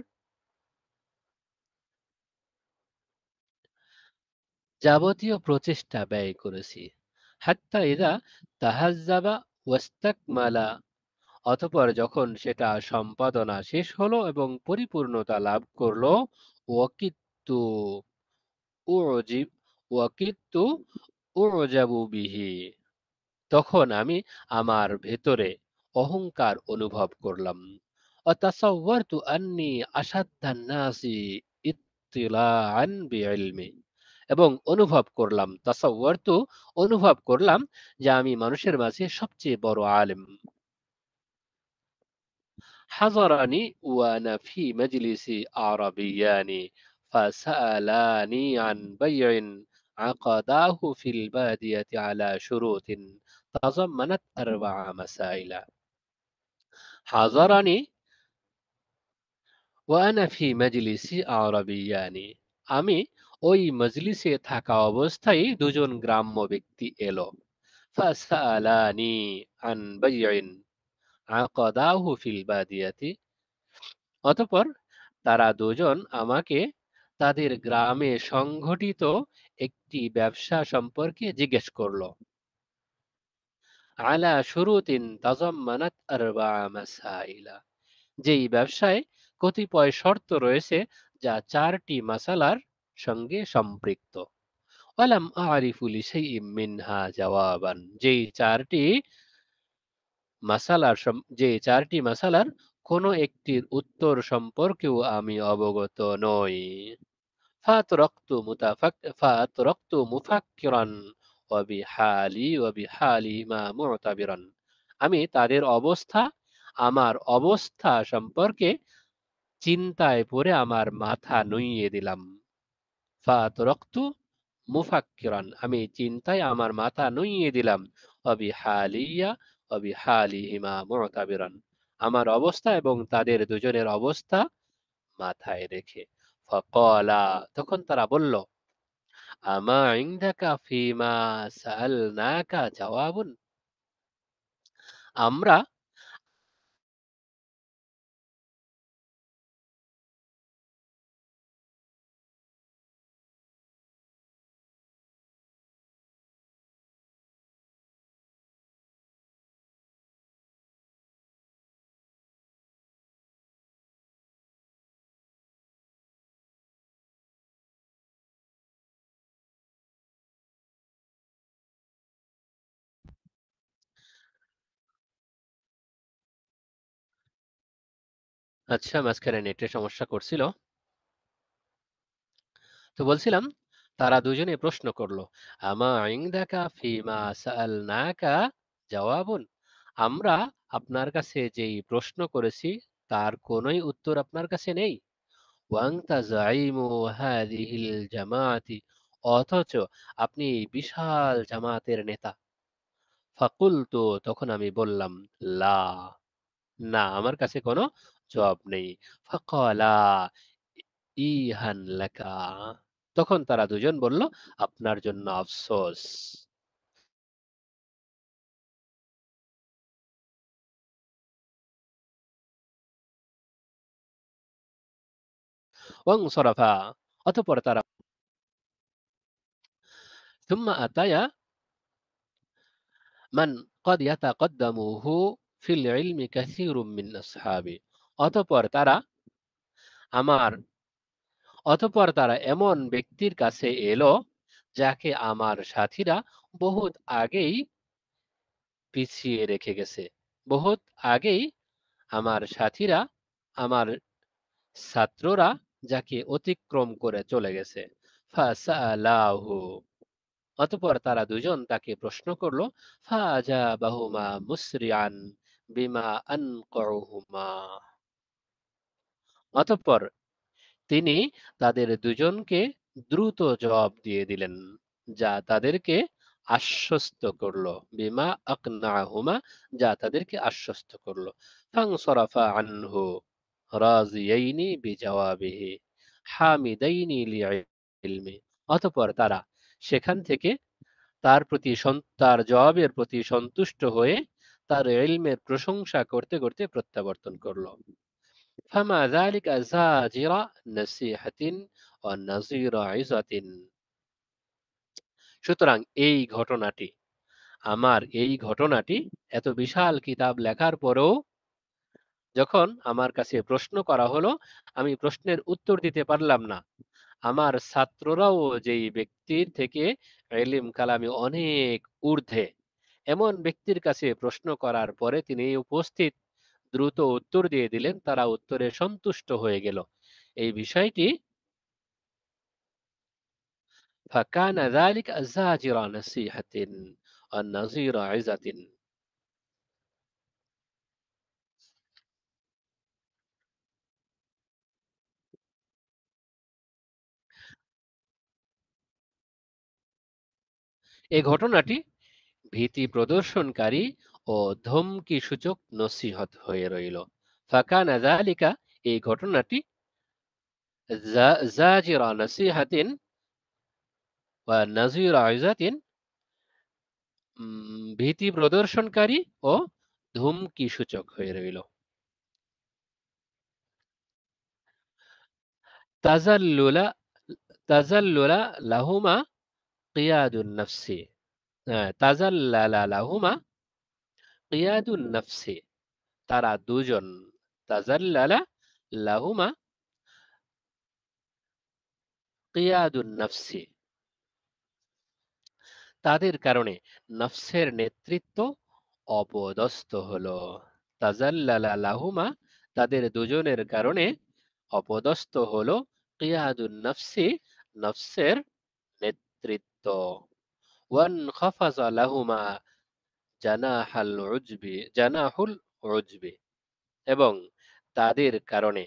যাবতীয় প্রচেষ্টা ব্যয় করেছি হাত্তা এরা তাহাজাবা ওয়াস্তাক মালা অতপর যখন সেটা সম্পাদনা শেষ হলো এবং পরিপূর্ণতা লাভ করলো ওয়াকিত্তু ওয়াকিত্তু উরজাবু বিহি তখন আমি আমার ভেতরে অহংকার অনুভব করলাম অতাসাওয়ারতু আন্নি আসাদ্দান নাসি ইত্তিলাআন বিইলমি এবং অনুভব করলাম তাসাওয়ারতু অনুভব করলাম যে আমি মানুষের মাঝে সবচেয়ে বড় আলেম হাজারানি ওয়ানা ফি মাজলিসি আরাবিয়ানি ফাসালানি আন বাইইন عقداه في البادية على شروط تضمنت أربع مسائل حضرني وأنا في مجلس عربيان أمي ওই মজলিসে থাকা অবস্থায় দুজন গ্রাম্য ব্যক্তি এলো ফাসালানি আন বাইন আকাদাহু ফিল বাদিয়াতি অতঃপর তারা দুজন আমাকে তাদের গ্রামে সংঘটিত একটি ব্যবসা সম্পর্কে জিজ্ঞেস করল আলা শুরুতিন তাজাম্মানাত আরবা মাসাইলা যেই ব্যবসায় কতিপয় শর্ত রয়েছে যা চারটি মাসালার সঙ্গে সম্পৃক্ত ওয়ালাম আরিফুল মিনহা জওয়াবান যেই চারটি মাসালার যে চারটি মাসালার কোনো একটির উত্তর সম্পর্কেও আমি অবগত নই فاتركت মুতাফাক ফাতরক্তু মুফাক্কিরান وبحالي হালি ওয়াবি হালি আমি তাদের অবস্থা আমার অবস্থা সম্পর্কে চিন্তায় পড়ে আমার মাথা নুইয়ে দিলাম ফাতরক্তু মুফাক্কিরান আমি চিন্তায় আমার মাথা নুইয়ে দিলাম অবি হালিয়া অবি হালিহিমা মুতাবিরান আমার অবস্থা এবং তাদের দুজনের অবস্থা মাথায় রেখে ফাকালা তখন তারা বলল আমা ইনদাকা ফিমা সাআলনাকা জাওয়াবুন আমরা আচ্ছা মাঝখানে নেটের সমস্যা করছিল তো বলছিলাম তারা দুজনে প্রশ্ন করলো আমা ইংদাকা ফিমা সালনাকা জওয়াবুন আমরা আপনার কাছে যেই প্রশ্ন করেছি তার কোনোই উত্তর আপনার কাছে নেই ওয়াংতা জাইমু হাদিহিল জামাতি অথচ আপনি বিশাল জামাতের নেতা ফাকুল তো তখন আমি বললাম লা না আমার কাছে কোনো জবাব নেই ফাকালা ইহান লাকা তখন তারা দুজন বলল আপনার জন্য আফসোস সরাফা অতঃপর তারা ثم أتيا من قد يتقدمه في العلم كثير من أصحابه অতপর তারা আমার অতপর তারা এমন ব্যক্তির কাছে এলো যাকে আমার সাথীরা বহুত আগেই পিছিয়ে রেখে গেছে বহুত আগেই আমার সাথীরা আমার ছাত্ররা যাকে অতিক্রম করে চলে গেছে অতপর তারা দুজন তাকে প্রশ্ন করলো ফাজা বাহুমা মুসরিয়ান বিমা আনকরহুমা অতঃপর তিনি তাদের দুজনকে দ্রুত জবাব দিয়ে দিলেন যা তাদেরকে আশ্বস্ত করল বিমা আকনাহুমা যা তাদেরকে আশ্বস্ত করল করলো সরাফা আনহু রাজিয়াইনি বিজাওয়াবিহি হামিদাইনি লিইলমি অতঃপর তারা সেখান থেকে তার প্রতি তার জবাবের প্রতি সন্তুষ্ট হয়ে তার ইলমের প্রশংসা করতে করতে প্রত্যাবর্তন করলো فما ذلك زاجر نصيحة ونظير عزة সুতরাং এই ঘটনাটি আমার এই ঘটনাটি এত বিশাল কিতাব লেখার পরেও যখন আমার কাছে প্রশ্ন করা হলো আমি প্রশ্নের উত্তর দিতে পারলাম না আমার ছাত্ররাও যেই ব্যক্তির থেকে এলিম কালামে অনেক ঊর্ধ্বে এমন ব্যক্তির কাছে প্রশ্ন করার পরে তিনি উপস্থিত দ্রুত উত্তর দিয়ে দিলেন তারা উত্তরে সন্তুষ্ট হয়ে গেল এই বিষয়টি এ ঘটনাটি ভীতি প্রদর্শনকারী ও ধমকি সূচক নসিহত হয়ে রইল ফাকা নাজালিকা এই ঘটনাটি বা ভীতি প্রদর্শনকারী ও ধুমকি সূচক হয়ে রইল তাজাল্লুলা তাজাল্লুলা লাহুমা কিয়াদুন নফসি হ্যাঁ, তাজাল্লালা লাহুমা কিয়াদুন নফসে তারা দুজন তাজাল্লালা লাহুমা কিয়াদুন নফসে তাদের কারণে নফসের নেতৃত্ব অপদস্থ হলো তাজাল্লালা লাহুমা তাদের দুজনের কারণে অপদস্থ হলো কিয়াদুন নফসি নফসের নেতৃত্ব ওয়ান খফাজা লাহুমা জানাহাল উজবি জানাহুল উজবি এবং তাদের কারণে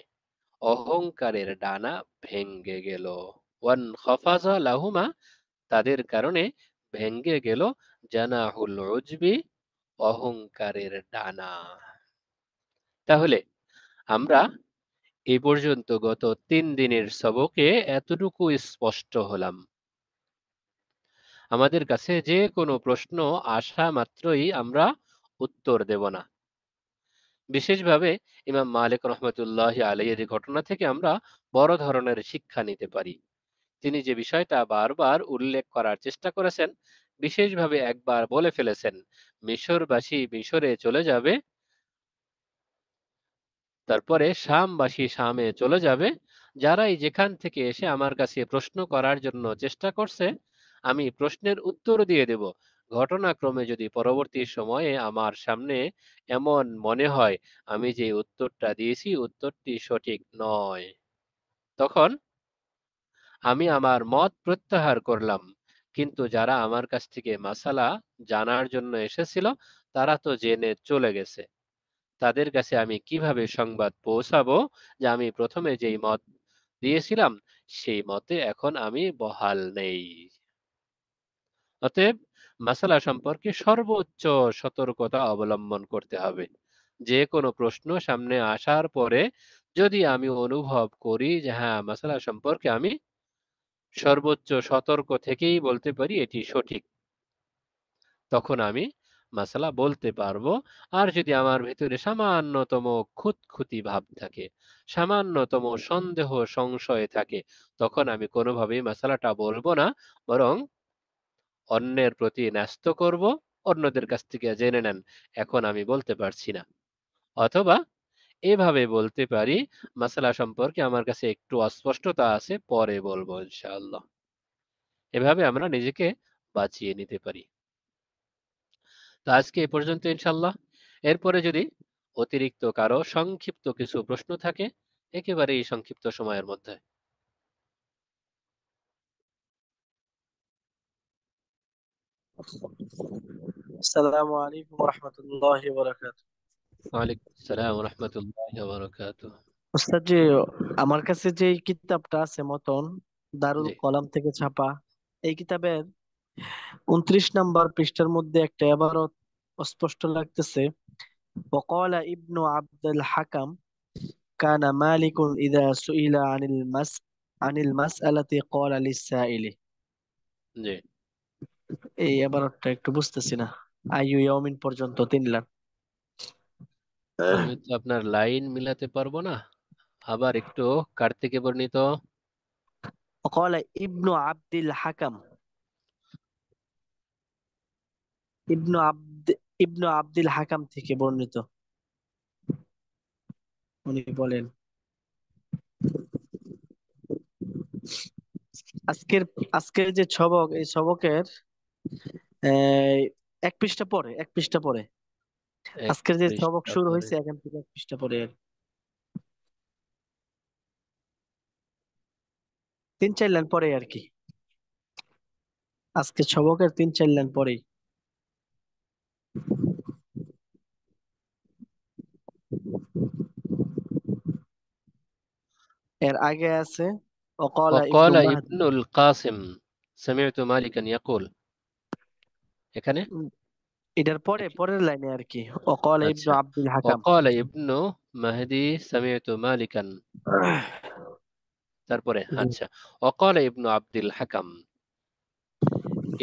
অহংকারের ডানা ভেঙ্গে গেল ওয়ান খফাজা লাহুমা তাদের কারণে ভেঙ্গে গেল জানাহুল উজবি অহংকারের ডানা তাহলে আমরা এ পর্যন্ত গত তিন দিনের সবকে এতটুকু স্পষ্ট হলাম আমাদের কাছে যে কোনো প্রশ্ন আসা মাত্রই আমরা উত্তর দেব না বিশেষভাবে ইমাম মালিক রহমতুল্লাহ আলাইয়ের ঘটনা থেকে আমরা বড় ধরনের শিক্ষা নিতে পারি তিনি যে বিষয়টা বারবার উল্লেখ করার চেষ্টা করেছেন বিশেষভাবে একবার বলে ফেলেছেন মিশরবাসী মিশরে চলে যাবে তারপরে শামবাসী শামে চলে যাবে যারাই যেখান থেকে এসে আমার কাছে প্রশ্ন করার জন্য চেষ্টা করছে আমি প্রশ্নের উত্তর দিয়ে দেব ঘটনাক্রমে যদি পরবর্তী সময়ে আমার সামনে এমন মনে হয় আমি যে উত্তরটা দিয়েছি উত্তরটি সঠিক নয় তখন আমি আমার মত প্রত্যাহার করলাম কিন্তু যারা আমার কাছ থেকে মাসালা জানার জন্য এসেছিল তারা তো জেনে চলে গেছে তাদের কাছে আমি কিভাবে সংবাদ পৌঁছাবো যে আমি প্রথমে যেই মত দিয়েছিলাম সেই মতে এখন আমি বহাল নেই অতএব মাসালা সম্পর্কে সর্বোচ্চ সতর্কতা অবলম্বন করতে হবে যে কোনো প্রশ্ন সামনে আসার পরে যদি আমি অনুভব করি যে হ্যাঁ মাসালা সম্পর্কে আমি সর্বোচ্চ সতর্ক থেকেই বলতে পারি এটি সঠিক তখন আমি মাসালা বলতে পারবো আর যদি আমার ভিতরে সামান্যতম খুঁতখুতি ভাব থাকে সামান্যতম সন্দেহ সংশয় থাকে তখন আমি কোনোভাবেই মাসালাটা বলবো না বরং অন্যের প্রতি ন্যস্ত করব অন্যদের কাছ থেকে জেনে নেন এখন আমি বলতে পারছি না অথবা এভাবে বলতে পারি মাসালা সম্পর্কে আমার কাছে একটু অস্পষ্টতা আছে পরে বলবো ইনশাআল্লাহ এভাবে আমরা নিজেকে বাঁচিয়ে নিতে পারি তো আজকে এ পর্যন্ত ইনশাল্লাহ এরপরে যদি অতিরিক্ত কারো সংক্ষিপ্ত কিছু প্রশ্ন থাকে একেবারে এই সংক্ষিপ্ত সময়ের মধ্যে السلام عليكم ورحمة الله وبركاته وعليكم السلام ورحمة الله وبركاته أستاذ جي أمار كاسي جي كتاب تا سموتون دارو القلم تيك چاپا اي كتاب اي انترش نمبر پشتر مدد اكتا يبارو اسپشتو لگت سي وقال ابن عبد الحكم كان مالك إذا سئل عن المس عن المسألة قال للسائل جي এই এবারটা একটু বুঝতেছি না আইয়ু ইয়াউমিন পর্যন্ত তিন লাখ আমি তো আপনার লাইন মিলাতে পারবো না আবার একটু কার থেকে বর্ণিত قال ابن عبد الحكم ابن عبد ابن عبد الحكم থেকে বর্ণিত উনি বলেন আজকের আজকের যে ছবক এই ছবকের এক পৃষ্ঠা পরে এক পৃষ্ঠা পরে আজকের যে সবক শুরু হয়েছে এখান থেকে এক পৃষ্ঠা পরে তিন চার লাইন পরে আর কি আজকে সবকের তিন চার লাইন পরেই এর আগে আছে অকাল ইবনুল কাসিম سمعت مالكا يقول এখানে এটার পরে পরের লাইনে আর কি অকল আচ্ছা। ইবনু আব্দুল হাকাম অকল ইবনু মাহদি মালিকান তারপরে আচ্ছা অকল ইবনু আব্দুল হাকাম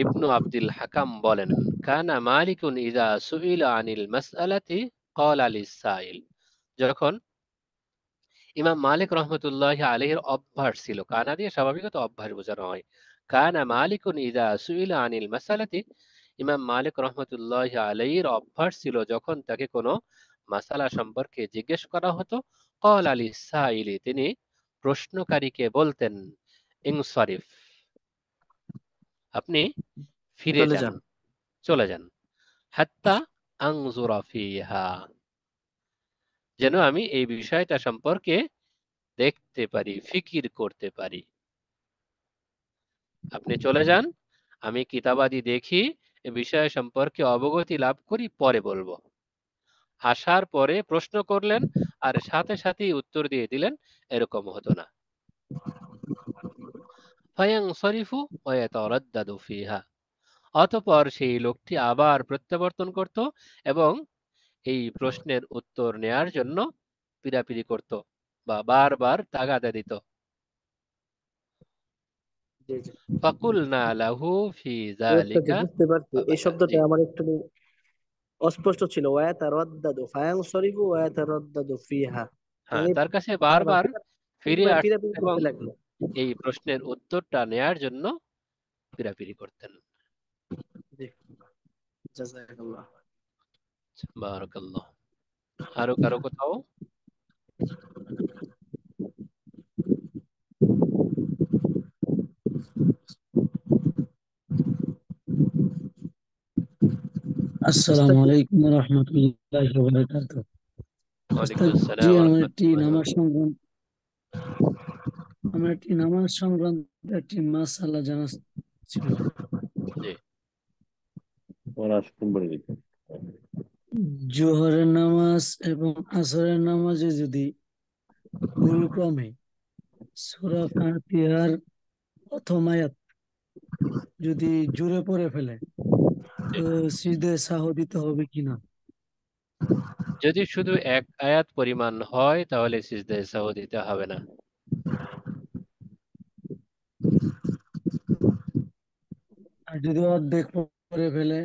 ইবনু আব্দুল হাকাম বলেন কানা মালিকুন ইদা সুইল আনিল মাসআলাতি সাইল যখন ইমাম মালিক রহমতুল্লাহ আলহের অভ্যাস ছিল কানা দিয়ে স্বাভাবিকত অভ্যাস বোঝানো হয় কানা মালিকুন ইদা সুইল আনিল মাসালাতি ইমাম মালিক রহমতুল্লাহ আলাইর অভ্যাস ছিল যখন তাকে কোনো মাসালা সম্পর্কে জিজ্ঞেস করা হতো কল আলী সাইলি তিনি প্রশ্নকারীকে বলতেন ইংসরিফ আপনি ফিরে যান চলে যান হাত্তা আংজুরাফিহা যেন আমি এই বিষয়টা সম্পর্কে দেখতে পারি ফিকির করতে পারি আপনি চলে যান আমি কিতাবাদি দেখি এ বিষয় সম্পর্কে অবগতি লাভ করি পরে বলবো আসার পরে প্রশ্ন করলেন আর সাথে সাথে উত্তর দিয়ে দিলেন এরকম হতো না অতপর সেই লোকটি আবার প্রত্যাবর্তন করত এবং এই প্রশ্নের উত্তর নেয়ার জন্য পিরাপিরি করত বা বারবার তাগাদা দিত এই শব্দটা আমার একটু অস্পষ্ট ছিল হ্যাঁ, মানে তার কাছে হ্যাঁ, বারবার ফিরে এই প্রশ্নের উত্তরটা নেয়ার জন্য পিরাপিরি করতেন বারাকাল্লাহ আরো কারো কোথাও আসসালামু আলাইকুম ওয়া নামাজ সংক্রান্ত একটি নামাজ সংক্রান্ত একটি ছিল জোহরের নামাজ এবং আসরের নামাজে যদি ভুল সূরা ফাতিহার প্রথম আয়াত যদি জুড়ে পড়ে ফেলে হবে কিনা যদি শুধু এক আয়াত পরিমাণ হয় তাহলে সিজদে সাহো দিতে হবে না যদি অর্ধেক পরে ফেলে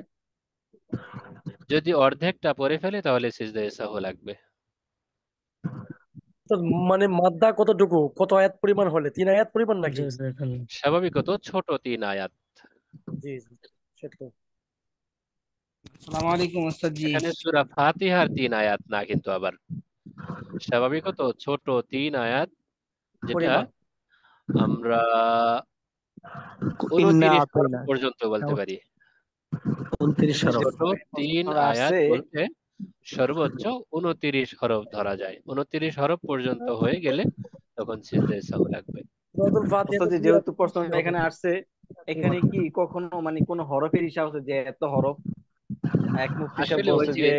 যদি অর্ধেকটা পরে ফেলে তাহলে সিজদা সাহু লাগবে মানে মাদ্দা কতটুকু কত আয়াত পরিমাণ হলে তিন আয়াত পরিমাণ নাকি স্বাভাবিকত ছোট তিন আয়াত জি সেটাই সর্বোচ্চ উনত্রিশ হরফ ধরা যায় উনত্রিশ হরফ পর্যন্ত হয়ে গেলে তখন লাগবে যেহেতু প্রশ্ন এখানে আসছে এখানে কি কখনো মানে কোন হরফের হিসাব আছে যে এত হরফ একমুখ হিসাব বলছে যে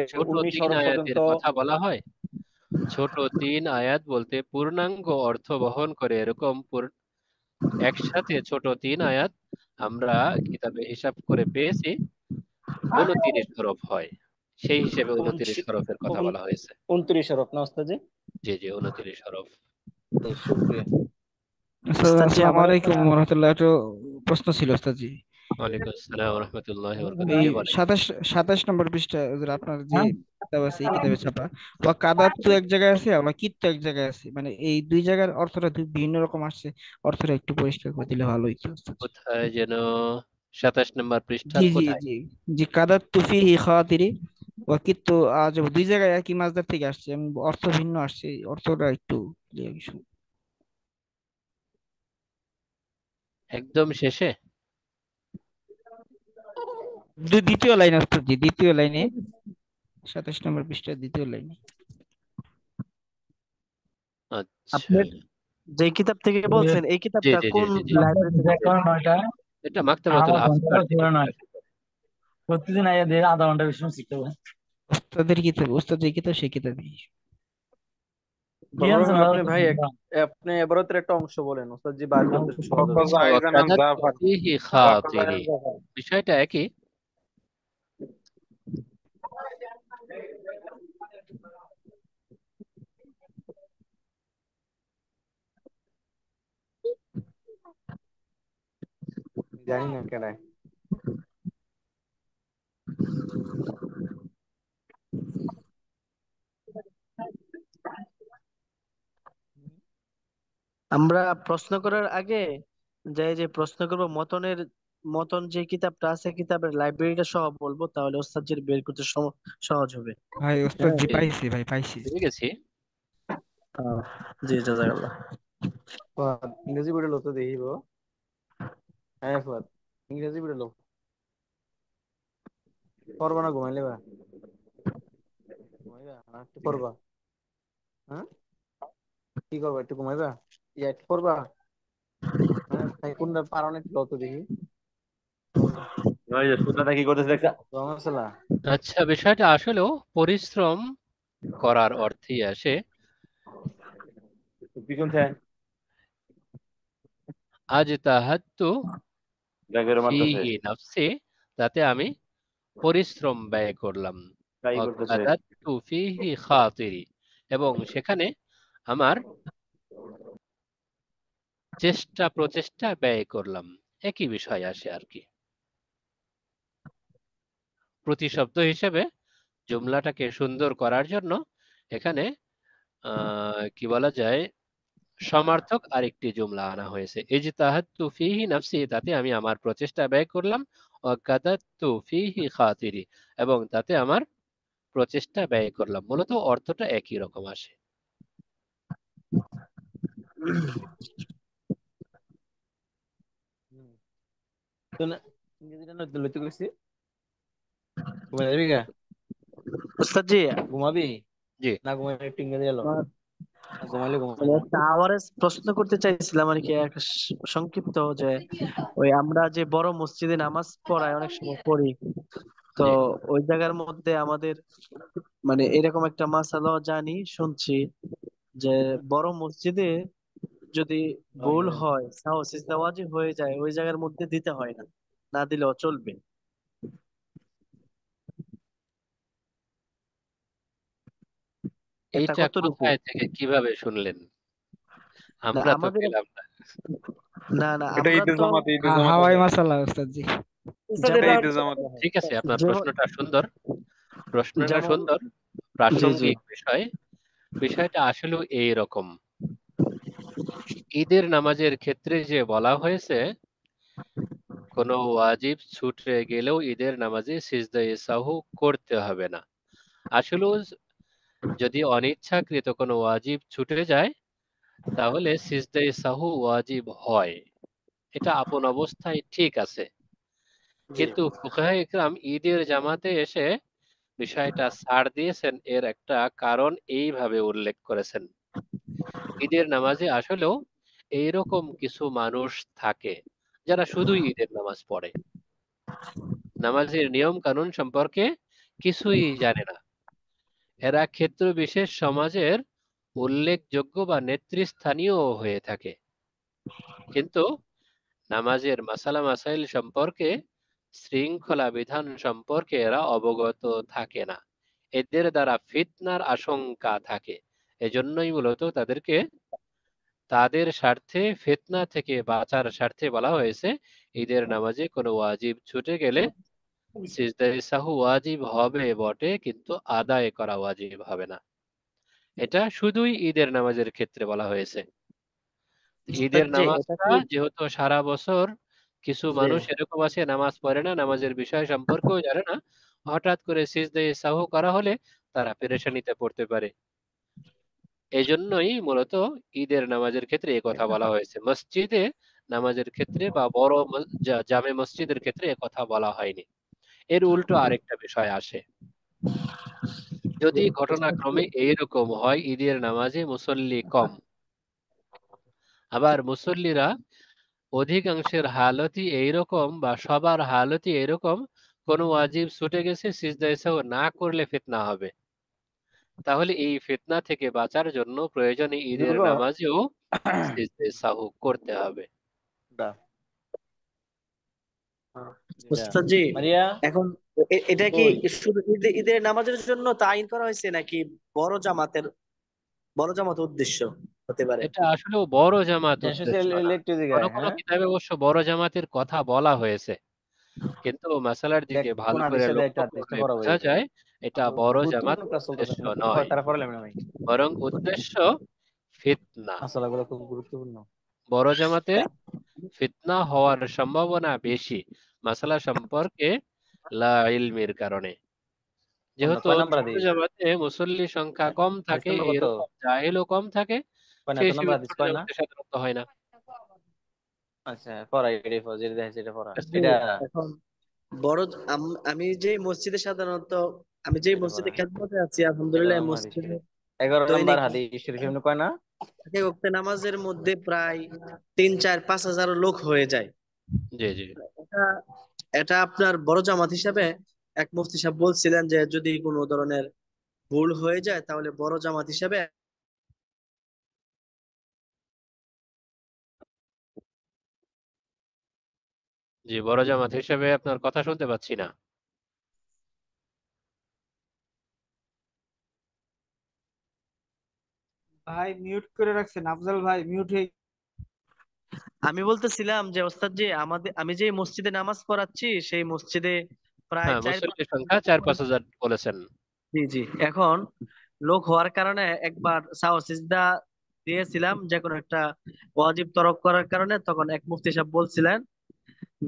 কথা বলা হয় ছোট তিন আয়াত বলতে পূর্ণাঙ্গ অর্থ বহন করে এরকম একসাথে ছোট তিন আয়াত আমরা কিতাবে হিসাব করে পেয়েছি উনত্রিশ সরফ হয় সেই হিসেবে উনত্রিশ সরফের কথা বলা হয়েছে উনত্রিশ সরফ না জি জি উনত্রিশ সরফ শুক্রিয়া প্রশ্ন ছিল হ্যাঁ। এক জায়গায় মানে এই দুই জায়গার অর্থটা বিভিন্ন রকম আসছে অর্থটা একটু পরিষ্কার করে দিলে জি দুই জায়গায় একই মাসদার থেকে আসছে অর্থ ভিন্ন আসছে অর্থটা একটু একদম শেষে দ্বিতীয় লাইন জি দ্বিতীয় লাইনে সাতাশ নম্বর পৃষ্ঠার দ্বিতীয় লাইনে আচ্ছা। যে কিতাব থেকে বলছেন এই কিতাবটা কোন প্রতিদিন আধা ঘন্টা শিখতে হবে ভাই আপনি একটা অংশ বলেন ওস্তাদ বার বিষয়টা একই জানি না কেন আমরা প্রশ্ন করার আগে যাই যে প্রশ্ন করবো মতনের মতন যে কিতাবটা আছে কিতাবের লাইব্রেরিটা সহ বলবো তাহলে ওস্তাদজির বের করতে সহজ হবে ভাই ওস্তাদ জি পাইছি ভাই পাইছি ঠিক আছে জি জাজাকাল্লাহ ইংরেজি বইটা লত দেখিব হ্যাঁ ইংরেজি পড়বা না ঘুমাইলে বা ঘুমাইবা একটু পড়বা হ্যাঁ কি করবা একটু ঘুমাইবা ইয়া একটু পড়বা কোনটা পারো না একটু দেখি আচ্ছা বিষয়টা আসলেও পরিশ্রম করার অর্থে আসে আজ তাহাত্তু নাফসি তাতে আমি পরিশ্রম ব্যয় করলাম এবং সেখানে আমার চেষ্টা প্রচেষ্টা ব্যয় করলাম একই বিষয় আসে আর কি প্রতিশব্দ হিসেবে জুমলাটাকে সুন্দর করার জন্য এখানে কি বলা যায় সমার্থক আরেকটি জুমলা আনা হয়েছে যে তু ফিহি নাফসি তাতে আমি আমার প্রচেষ্টা ব্যয় করলাম অকাদাত তু ফিহি খাতিরি এবং তাতে আমার প্রচেষ্টা ব্যয় করলাম মূলত অর্থটা একই রকম আসে ঘুমাবি জি না ঘুমাবি একটু ইংরেজি মানে প্রশ্ন করতে চাইছিলাম আর কি সংক্ষিপ্ত যে ওই আমরা যে বড় মসজিদে নামাজ পড়াই অনেক সময় পড়ি তো ওই জায়গার মধ্যে আমাদের মানে এরকম একটা মাসালা জানি শুনছি যে বড় মসজিদে যদি ভুল হ্যাঁ। হয় সাহসিস হয়ে যায় ওই জায়গার মধ্যে দিতে হয় না না দিলেও চলবে থেকে কিভাবে শুনলেন আমরা তো আমাদের- পেলাম না না না আমরা তো হাওয়াই মাসালা ওস্তাদ জি ঠিক আছে আপনার প্রশ্নটা সুন্দর প্রশ্নটা সুন্দর প্রাসঙ্গিক বিষয় বিষয়টা আসলে এই রকম ঈদের নামাজের ক্ষেত্রে যে বলা হয়েছে কোন ওয়াজিব ছুটে গেলেও ঈদের নামাজে সিজদা ইসাহু করতে হবে না আসলে যদি অনিচ্ছাকৃত কোনো ওয়াজিব ছুটে যায় তাহলে সিজদাই সাহু ওয়াজিব হয় এটা আপন অবস্থায় ঠিক আছে কিন্তু ফুকাহে ইকরাম ঈদের জামাতে এসে বিষয়টা ছাড় দিয়েছেন এর একটা কারণ এইভাবে উল্লেখ করেছেন ঈদের নামাজে আসলেও এইরকম কিছু মানুষ থাকে যারা শুধুই ঈদের নামাজ পড়ে নামাজের নিয়ম কানুন সম্পর্কে কিছুই জানে না এরা ক্ষেত্র বিশেষ সমাজের উল্লেখযোগ্য বা নেতৃস্থানীয় হয়ে থাকে কিন্তু নামাজের মাসালা মাসাইল সম্পর্কে শৃঙ্খলা বিধান সম্পর্কে এরা অবগত থাকে না এদের দ্বারা ফিতনার আশঙ্কা থাকে এজন্যই মূলত তাদেরকে তাদের স্বার্থে ফেতনা থেকে বাঁচার স্বার্থে বলা হয়েছে ঈদের নামাজে কোনো ওয়াজিব ছুটে গেলে সিজদায় ওয়াজিব হবে বটে কিন্তু আদায় করা ওয়াজিব হবে না এটা শুধুই ঈদের নামাজের ক্ষেত্রে বলা হয়েছে ঈদের নামাজটা যেহেতু সারা বছর কিছু মানুষ এরকম আছে নামাজ পড়ে না নামাজের বিষয় সম্পর্কেও জানে না হঠাৎ করে সিজদায় সাহু করা হলে তারা পেরেশানিতে পড়তে পারে এই জন্যই মূলত ঈদের নামাজের ক্ষেত্রে এ কথা বলা হয়েছে মসজিদে নামাজের ক্ষেত্রে বা বড় জামে মসজিদের ক্ষেত্রে কথা বলা হয়নি এর উল্টো আরেকটা বিষয় আসে যদি ঘটনাক্রমে এইরকম হয় ঈদের নামাজে মুসল্লি কম আবার মুসল্লিরা অধিকাংশের হালতই এইরকম বা সবার হালতই এরকম কোন ওয়াজিব ছুটে গেছে সিজদাইসাও না করলে ফিতনা হবে তাহলে এই ফিতনা থেকে বাঁচার জন্য প্রয়োজনে ঈদের নামাজেও সিজদাইসাও করতে হবে এখন এটা কি শুধু ঈদের নামাজের জন্য তা আইন করা হয়েছে নাকি বড় জামাতের বড় জামাত উদ্দেশ্য হতে পারে এটা আসলে বড় জামাত কোনো কোনো হ্যাঁ। কিতাবে অবশ্য বড় জামাতের কথা বলা হয়েছে কিন্তু মাসালার দিকে ভালো করে বোঝা যায় এটা বড় জামাত উদ্দেশ্য নয় বরং উদ্দেশ্য ফিতনা গুরুত্বপূর্ণ বড় জামাতে ফিতনা হওয়ার সম্ভাবনা বেশি মাসালা সম্পর্কে লা কারণে যেহেতু জামাতে মুসল্লি সংখ্যা কম থাকে জাহেলও কম থাকে সাধারণত হয় না আচ্ছা, আচ্ছা, মসজিদে সাধারণত আমি আছি নামাজের মধ্যে প্রায় তিন চার পাঁচ হাজার লোক হয়ে যায় জি জি এটা আপনার বড় জামাত হিসাবে এক মুফতি সাহেব বলছিলেন যে যদি কোনো ধরনের ভুল হয়ে যায় তাহলে বড় জামাত হিসাবে জি বড় জামাত হিসেবে আপনার কথা শুনতে পাচ্ছি না ভাই মিউট করে রাখছেন আফজাল ভাই মিউট হয়ে আমি বলতেছিলাম যে ওস্তাদ জি আমাদের আমি যে মসজিদে নামাজ পড়াচ্ছি সেই মসজিদে প্রায় হ্যাঁ, চার পাঁচ হাজার বলেছেন জি জি এখন লোক হওয়ার কারণে একবার সাও দিয়েছিলাম যে কোনো একটা ওয়াজিব তরক করার কারণে তখন এক মুফতি সাহেব বলছিলেন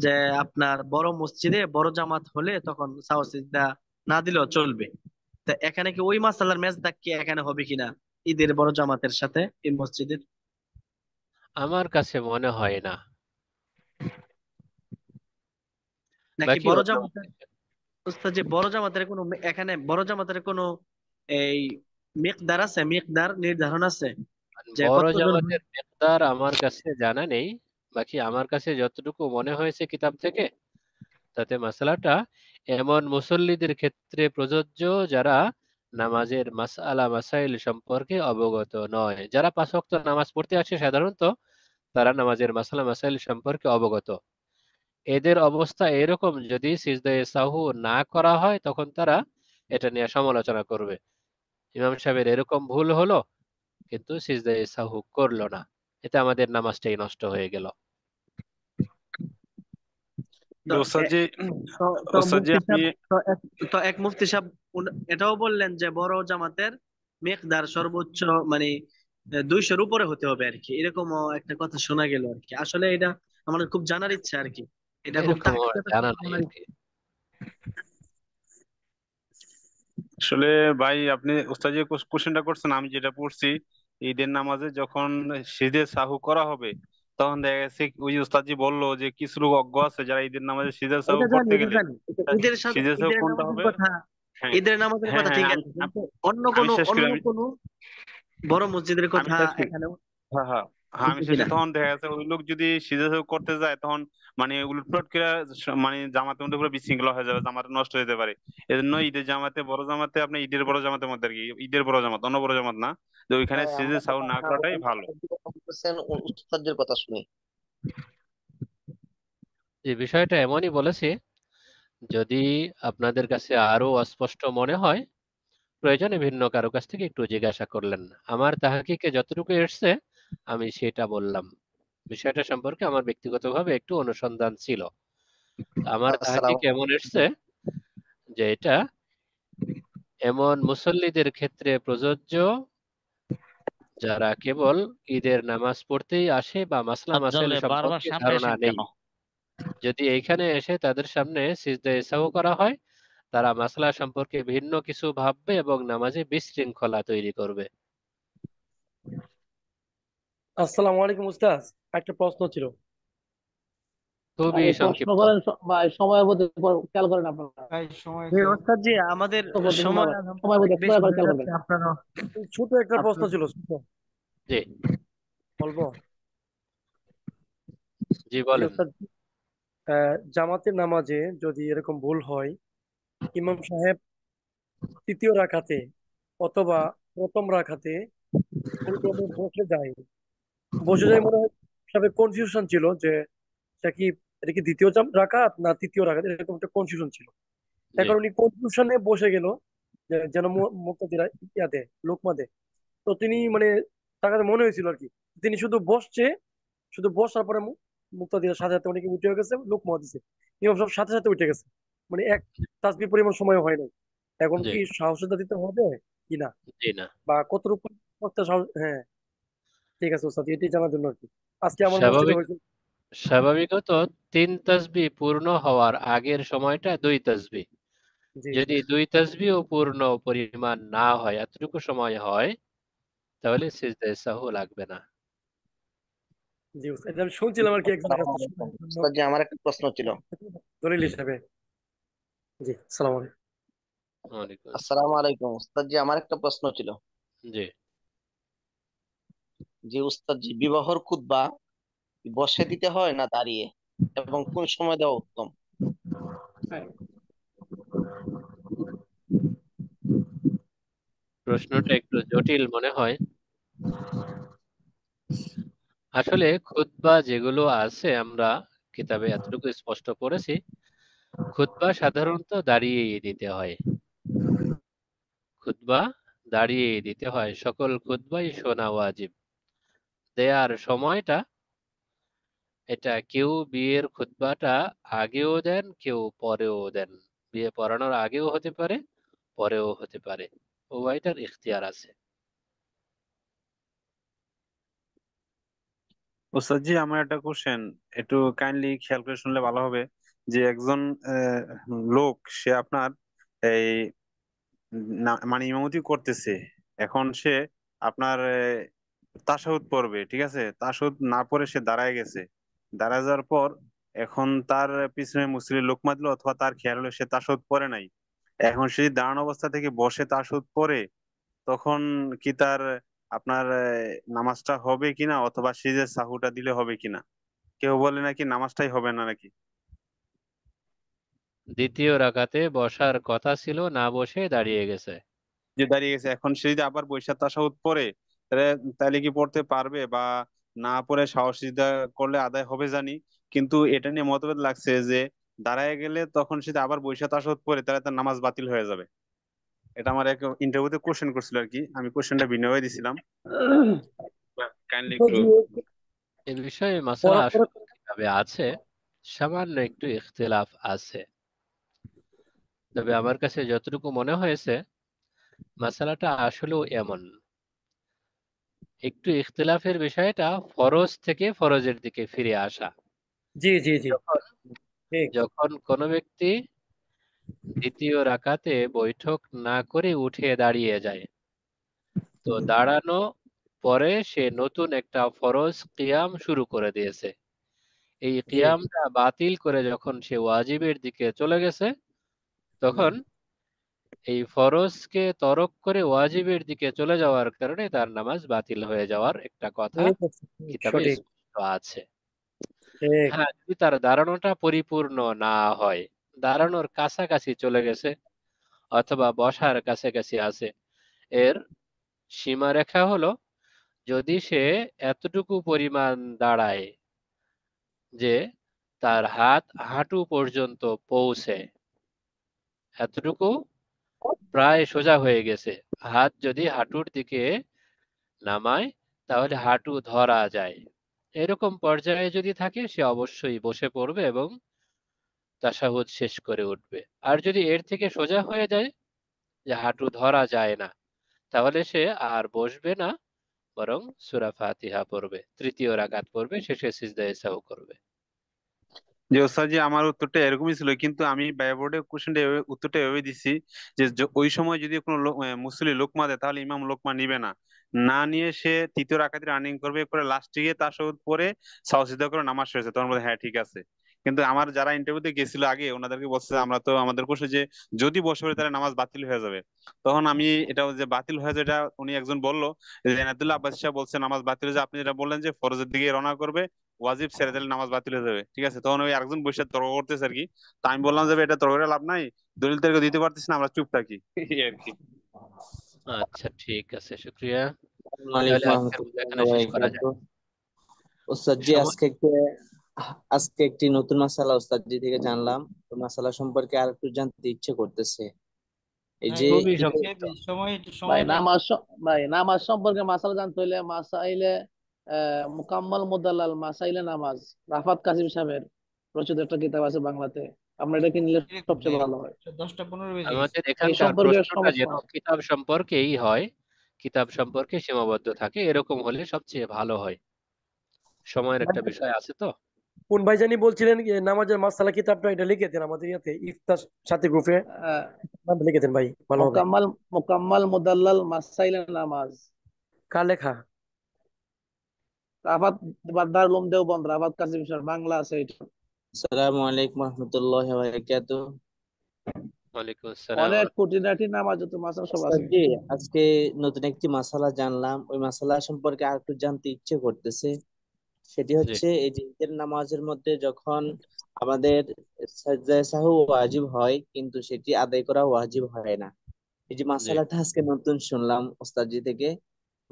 যে আপনার বড় মসজিদে বড় জামাত হলে তখন সাও না দিলেও চলবে তা এখানে কি ওই মাসালার ম্যাচ কি এখানে হবে কিনা ঈদের বড় জামাতের সাথে এই মসজিদের আমার কাছে মনে হয় না নাকি বড় জামাতের ওস্তাদ যে বড় জামাতের কোনো এখানে বড় জামাতের কোনো এই মিকদার আছে মিকদার নির্ধারণ আছে বড় জামাতের মিকদার আমার কাছে জানা নেই বাকি আমার কাছে যতটুকু মনে হয়েছে কিতাব থেকে তাতে মশলাটা এমন মুসল্লিদের ক্ষেত্রে প্রযোজ্য যারা নামাজের মাসআলা মাসাইল সম্পর্কে অবগত নয় যারা পাঁচ অক্ত নামাজ পড়তে আসে সাধারণত তারা নামাজের মাসালা মাসাইল সম্পর্কে অবগত এদের অবস্থা এরকম যদি সিজদায় সাহু না করা হয় তখন তারা এটা নিয়ে সমালোচনা করবে ইমাম সাহেবের এরকম ভুল হলো কিন্তু সিজদায় সাহু করলো না এতে আমাদের নামাজটাই নষ্ট হয়ে গেল তো এক মুফতি সাহেব এটাও বললেন যে বড় জামাতের মেকদার সর্বোচ্চ মানে দুইশোর উপরে হতে হবে আর কি এরকম একটা কথা শোনা গেল আর কি আসলে এটা আমাদের খুব জানার ইচ্ছা আর কি এটা খুব আসলে ভাই আপনি ওস্তাদ যে কোশ্চেনটা করছেন আমি যেটা পড়ছি ঈদের নামাজে যখন সিজদে সাহু করা হবে তখন দেখা গেছে ওই উস্তাদজি বললো যে কিছু লোক অজ্ঞ আছে যারা ঈদের নামাজে সিজদা সাহু করতে গেলে ঈদের সাথে ঈদের সাহু কোনটা হবে হ্যাঁ। ঈদের নামাজের হ্যাঁ, কথা হ্যাঁ, ঠিক আছে অন্য কোন অন্য কোন বড় মসজিদের কথা এখানে হ্যাঁ হ্যাঁ হ্যাঁ, তখন দেখা যাচ্ছে ওই লোক যদি সিজা করতে যায় তখন মানে উলটপাট করে মানে জামাতের মধ্যে পুরো বিশৃঙ্খলা হয়ে যাবে জামাতে নষ্ট হতে পারে এজন্য ঈদের জামাতে বড় জামাতে আপনি ঈদের বড় জামাতের মধ্যে আর কি ঈদের বড় জামাত অন্য বড় জামাত না যে ওইখানে হ্যাঁ, সিজে সাউ না করাটাই ভালো কথা শুনি যে বিষয়টা এমনই বলেছি যদি আপনাদের কাছে আরো অস্পষ্ট মনে হয় প্রয়োজনে ভিন্ন কারো কাছ থেকে একটু জিজ্ঞাসা করলেন আমার তাহাকিকে যতটুকু এসছে আমি সেটা বললাম বিষয়টা সম্পর্কে আমার ব্যক্তিগতভাবে একটু অনুসন্ধান ছিল আমার আচ্ছা, কাছে কেমন এসছে যে এটা এমন মুসল্লিদের ক্ষেত্রে প্রযোজ্য যারা কেবল ঈদের নামাজ পড়তেই আসে বা মাসলা আচ্ছা, মাসেল সম্পর্কে ধারণা নেই যদি এইখানে এসে তাদের সামনে সিজদা ইসাও করা হয় তারা মাসলা সম্পর্কে ভিন্ন কিছু ভাববে এবং নামাজে বিশৃঙ্খলা তৈরি করবে আসসালামু আলাইকুম উস্তাদ একটা প্রশ্ন ছিল আহ, জামাতের নামাজে যদি এরকম ভুল হয় ইমাম সাহেব তৃতীয় রাখাতে অথবা প্রথম রাখাতে বসে যায় বসে যাই মনে হয় সাথে কনফিউশন ছিল যে এটা কি এটা কি দ্বিতীয় রাখাত না তৃতীয় রাখাত এরকম একটা কনফিউশন ছিল এখন উনি কনফিউশনে বসে গেল যেন মুক্তাদিরা ইয়া তো তিনি মানে তার মনে হয়েছিল আর কি তিনি শুধু বসছে শুধু বসার পরে মুক্তাদিরা সাথে সাথে অনেকে উঠে গেছে লোকমা দিছে ইমাম সব সাথে সাথে উঠে গেছে মানে এক তাসবির পরিমাণ সময় হয় নাই এখন কি সাহসটা দিতে হবে কি না বা কতটুকু হ্যাঁ ঠিক আছে ওস্তাদ এটি জানার জন্য আর কি আজকে আমার স্বাভাবিক স্বাভাবিকত তিন তাসবি পূর্ণ হওয়ার আগের সময়টা দুই তাসবি যদি দুই তাসবি ও পূর্ণ পরিমাণ না হয় এতটুকু সময় হয় তাহলে সিজদা সাহু লাগবে না জি ওস্তাদ আমি শুনছিলাম আর কি একজন ওস্তাদ জি আমার একটা প্রশ্ন ছিল দলিল হিসাবে জি আসসালামু আলাইকুম ওয়া আলাইকুম আসসালামু আলাইকুম ওস্তাদ জি আমার একটা প্রশ্ন ছিল জি যে উস্তাদ জি বিবাহর খুতবা বসে দিতে হয় না দাঁড়িয়ে এবং কোন সময় দেওয়া উত্তম প্রশ্নটা একটু জটিল মনে হয় আসলে খুতবা যেগুলো আছে আমরা কিতাবে এতটুকু স্পষ্ট করেছি খুতবা সাধারণত দাঁড়িয়ে দিতে হয় খুতবা দাঁড়িয়ে দিতে হয় সকল খুতবাই শোনা ওয়াজিব দেয়ার সময়টা এটা কেউ বিয়ের খুতবাটা আগেও দেন কেউ পরেও দেন বিয়ে পড়ানোর আগেও হতে পারে পরেও হতে পারে উভয়টার ইখতিয়ার আছে ওস্তাদ জি আমার একটা কোশ্চেন একটু কাইন্ডলি খেয়াল করে শুনলে ভালো হবে যে একজন লোক সে আপনার এই মানে ইমামতি করতেছে এখন সে আপনার তাসাউদ পড়বে ঠিক আছে তাসাউদ না পড়ে সে দাঁড়ায় গেছে দাঁড়ায় যাওয়ার পর এখন তার পিছনে মুসলিম লোক মারলো অথবা তার খেয়াল হলো সে তাসাউদ পড়ে নাই এখন সে দাঁড়ানো অবস্থা থেকে বসে তাসাউদ পড়ে তখন কি তার আপনার নামাজটা হবে কিনা অথবা সে যে সাহুটা দিলে হবে কিনা কেউ বলে নাকি নামাজটাই হবে না নাকি দ্বিতীয় রাকাতে বসার কথা ছিল না বসে দাঁড়িয়ে গেছে যে দাঁড়িয়ে গেছে এখন সে যদি আবার বৈশাখ তাসাউদ পড়ে তাহলে কি পড়তে পারবে বা না পড়ে সাহসিতা করলে আদায় হবে জানি কিন্তু এটা নিয়ে মতভেদ লাগছে যে দাঁড়ায় গেলে তখন সেটা আবার বৈশাখ তাসত পরে তাহলে তার নামাজ বাতিল হয়ে যাবে এটা আমার এক ইন্টারভিউতে কোশ্চেন করছিল আর কি আমি কোশ্চেনটা হয়ে দিছিলাম কাইন্ডলি এ বিষয়ে মাসালা আসলে আছে সামান্য একটু ইখতিলাফ আছে তবে আমার কাছে যতটুকু মনে হয়েছে মাসালাটা আসলেও এমন একটু ইখতলাফের বিষয়টা ফরজ থেকে ফরজের দিকে ফিরে আসা জি জি জি যখন কোন ব্যক্তি দ্বিতীয় রাকাতে বৈঠক না করে উঠে দাঁড়িয়ে যায় তো দাঁড়ানো পরে সে নতুন একটা ফরজ কিয়াম শুরু করে দিয়েছে এই কিয়ামটা বাতিল করে যখন সে ওয়াজিবের দিকে চলে গেছে তখন এই ফরজকে তরক করে ওয়াজিবের দিকে চলে যাওয়ার কারণে তার নামাজ বাতিল হয়ে যাওয়ার একটা কথা কিতাবে আছে হ্যাঁ যদি তার দাঁড়ানোটা পরিপূর্ণ না হয় দাঁড়ানোর কাছাকাছি চলে গেছে অথবা বসার কাছাকাছি আছে এর সীমারেখা হলো যদি সে এতটুকু পরিমাণ দাঁড়ায় যে তার হাত হাঁটু পর্যন্ত পৌঁছে এতটুকু প্রায় সোজা হয়ে গেছে হাত যদি হাঁটুর দিকে নামায় তাহলে হাঁটু ধরা যায় এরকম পর্যায়ে যদি থাকে সে অবশ্যই বসে পড়বে এবং তাসাহুদ শেষ করে উঠবে আর যদি এর থেকে সোজা হয়ে যায় যে হাঁটু ধরা যায় না তাহলে সে আর বসবে না বরং সুরা ফাতিহা পড়বে তৃতীয় রাগাত পড়বে শেষে সিজদা এসাও করবে যে ওস্তাদ জি আমার উত্তরটা এরকমই ছিল কিন্তু আমি ব্যাকবোর্ডে কোশ্চেনটা এভাবে উত্তরটা এভাবে দিছি যে ওই সময় যদি কোনো মুসলি লোকমা দেয় তাহলে ইমাম লোকমা নিবে না না নিয়ে সে তৃতীয় রাখাতে রানিং করবে করে লাস্টে গিয়ে তার তাশাহুদ পরে সাওসিদা করে নামাজ শেষ হয়েছে তখন বলে হ্যাঁ ঠিক আছে কিন্তু আমার যারা ইন্টারভিউতে গেছিল আগে ওনাদেরকে বলছে আমরা তো আমাদের কোশ্চেন যে যদি বসে পড়ে তাহলে নামাজ বাতিল হয়ে যাবে তখন আমি এটা যে বাতিল হয়ে যাবে এটা উনি একজন বললো যে এনায়তুল্লাহ আব্বাস সাহেব বলছে নামাজ বাতিল হয়ে যাবে আপনি যেটা বললেন যে ফরজের দিকে রওনা করবে ওয়াজিব ছেড়ে দিলে নামাজ বাতিল হয়ে যাবে ঠিক আছে তখন ওই একজন বসে তর্ক করতেছে আর কি তা আমি বললাম যে এটা তর্ক লাভ নাই দলিল তর্ক দিতে পারতেছি না আমরা চুপ থাকি আর কি আচ্ছা ঠিক আছে শুক্রিয়া ওস্তাদ জি আজকে আজকে একটি নতুন মাসালা ওস্তাদ জি থেকে জানলাম তো মাসালা সম্পর্কে আর একটু জানতে ইচ্ছে করতেছে এই হ্যাঁ, যে সময় নামাজ ভাই নামাজ সম্পর্কে মাসালা জানতে হইলে মাসাইলে মুকাম্মাল মোদাল্লাল মাসাইলা নামাজ রাফাত কাসিম সাহেবের রচিত একটা কিতাব আছে বাংলাতে আমরা এটা কিনলে সবচেয়ে ভালো হয় আমাদের এখানকার কিতাব সম্পর্কেই হয় কিতাব সম্পর্কে সীমাবদ্ধ থাকে এরকম হলে সবচেয়ে ভালো হয় সময়ের একটা আচ্ছা। বিষয় আছে তো কোন ভাই জানি বলছিলেন নামাজের মাসালা কিতাবটা এটা লিখেছেন আমাদের ইয়াতে ইফতার সাথে গ্রুপে লিখেছেন ভাই ভালো মোকাম্মাল মোকাম্মাল মোদাল্লাল মাসাইলা নামাজ কার লেখা আবাদ দারুল উলুম দেওবন্দ কাজী মিশন বাংলা আছে এটা আসসালামু আলাইকুম রাহমাতুল্লাহি ওয়া ওয়ালাইকুম আসসালাম অনেক নামাজ তো সব আছে আজকে নতুন একটি মাসালা জানলাম ওই মাসালা সম্পর্কে জানতে ইচ্ছে করতেছে সেটি হচ্ছে এই যে ঈদের নামাজের মধ্যে যখন আমাদের সাহু ওয়াজিব হয় কিন্তু সেটি আদায় করা ওয়াজিব হয় না এই যে মাসালাটা আজকে নতুন শুনলাম ওস্তাদজি থেকে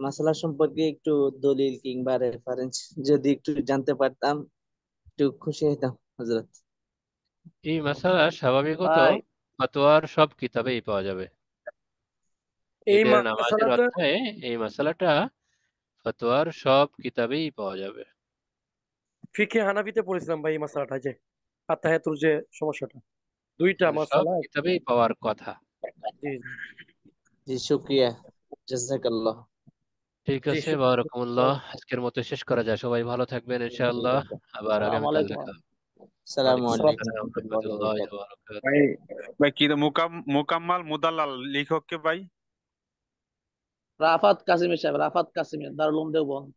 মাসালা সম্পর্কে একটু দলিল কিংবা রেফারেন্স যদি একটু জানতে পারতাম একটু খুশি হইতাম হজরত এই মাসালা স্বাভাবিকত ফতোয়ার সব কিতাবেই পাওয়া যাবে এই নামাজের অধ্যায়ে এই মাসালাটা ফতোয়ার সব কিতাবেই পাওয়া যাবে ফিকে হানাফিতে পড়েছিলাম ভাই এই মাসালাটা যে আত্মাহাতুর যে সমস্যাটা দুইটা মাসালা কিতাবেই পাওয়ার কথা জি জি শুকরিয়া জাজাকাল্লাহ ঠিক আছে বারাকাল্লাহ আজকের মতো শেষ করা যায় সবাই ভালো থাকবেন ইনশাআল্লাহ আবার আগামীকাল দেখা লেখক কে ভাই রাফাত কাসিমি সাহেব রাফাত কাসিমি দারুল উলুম দেওবন্দ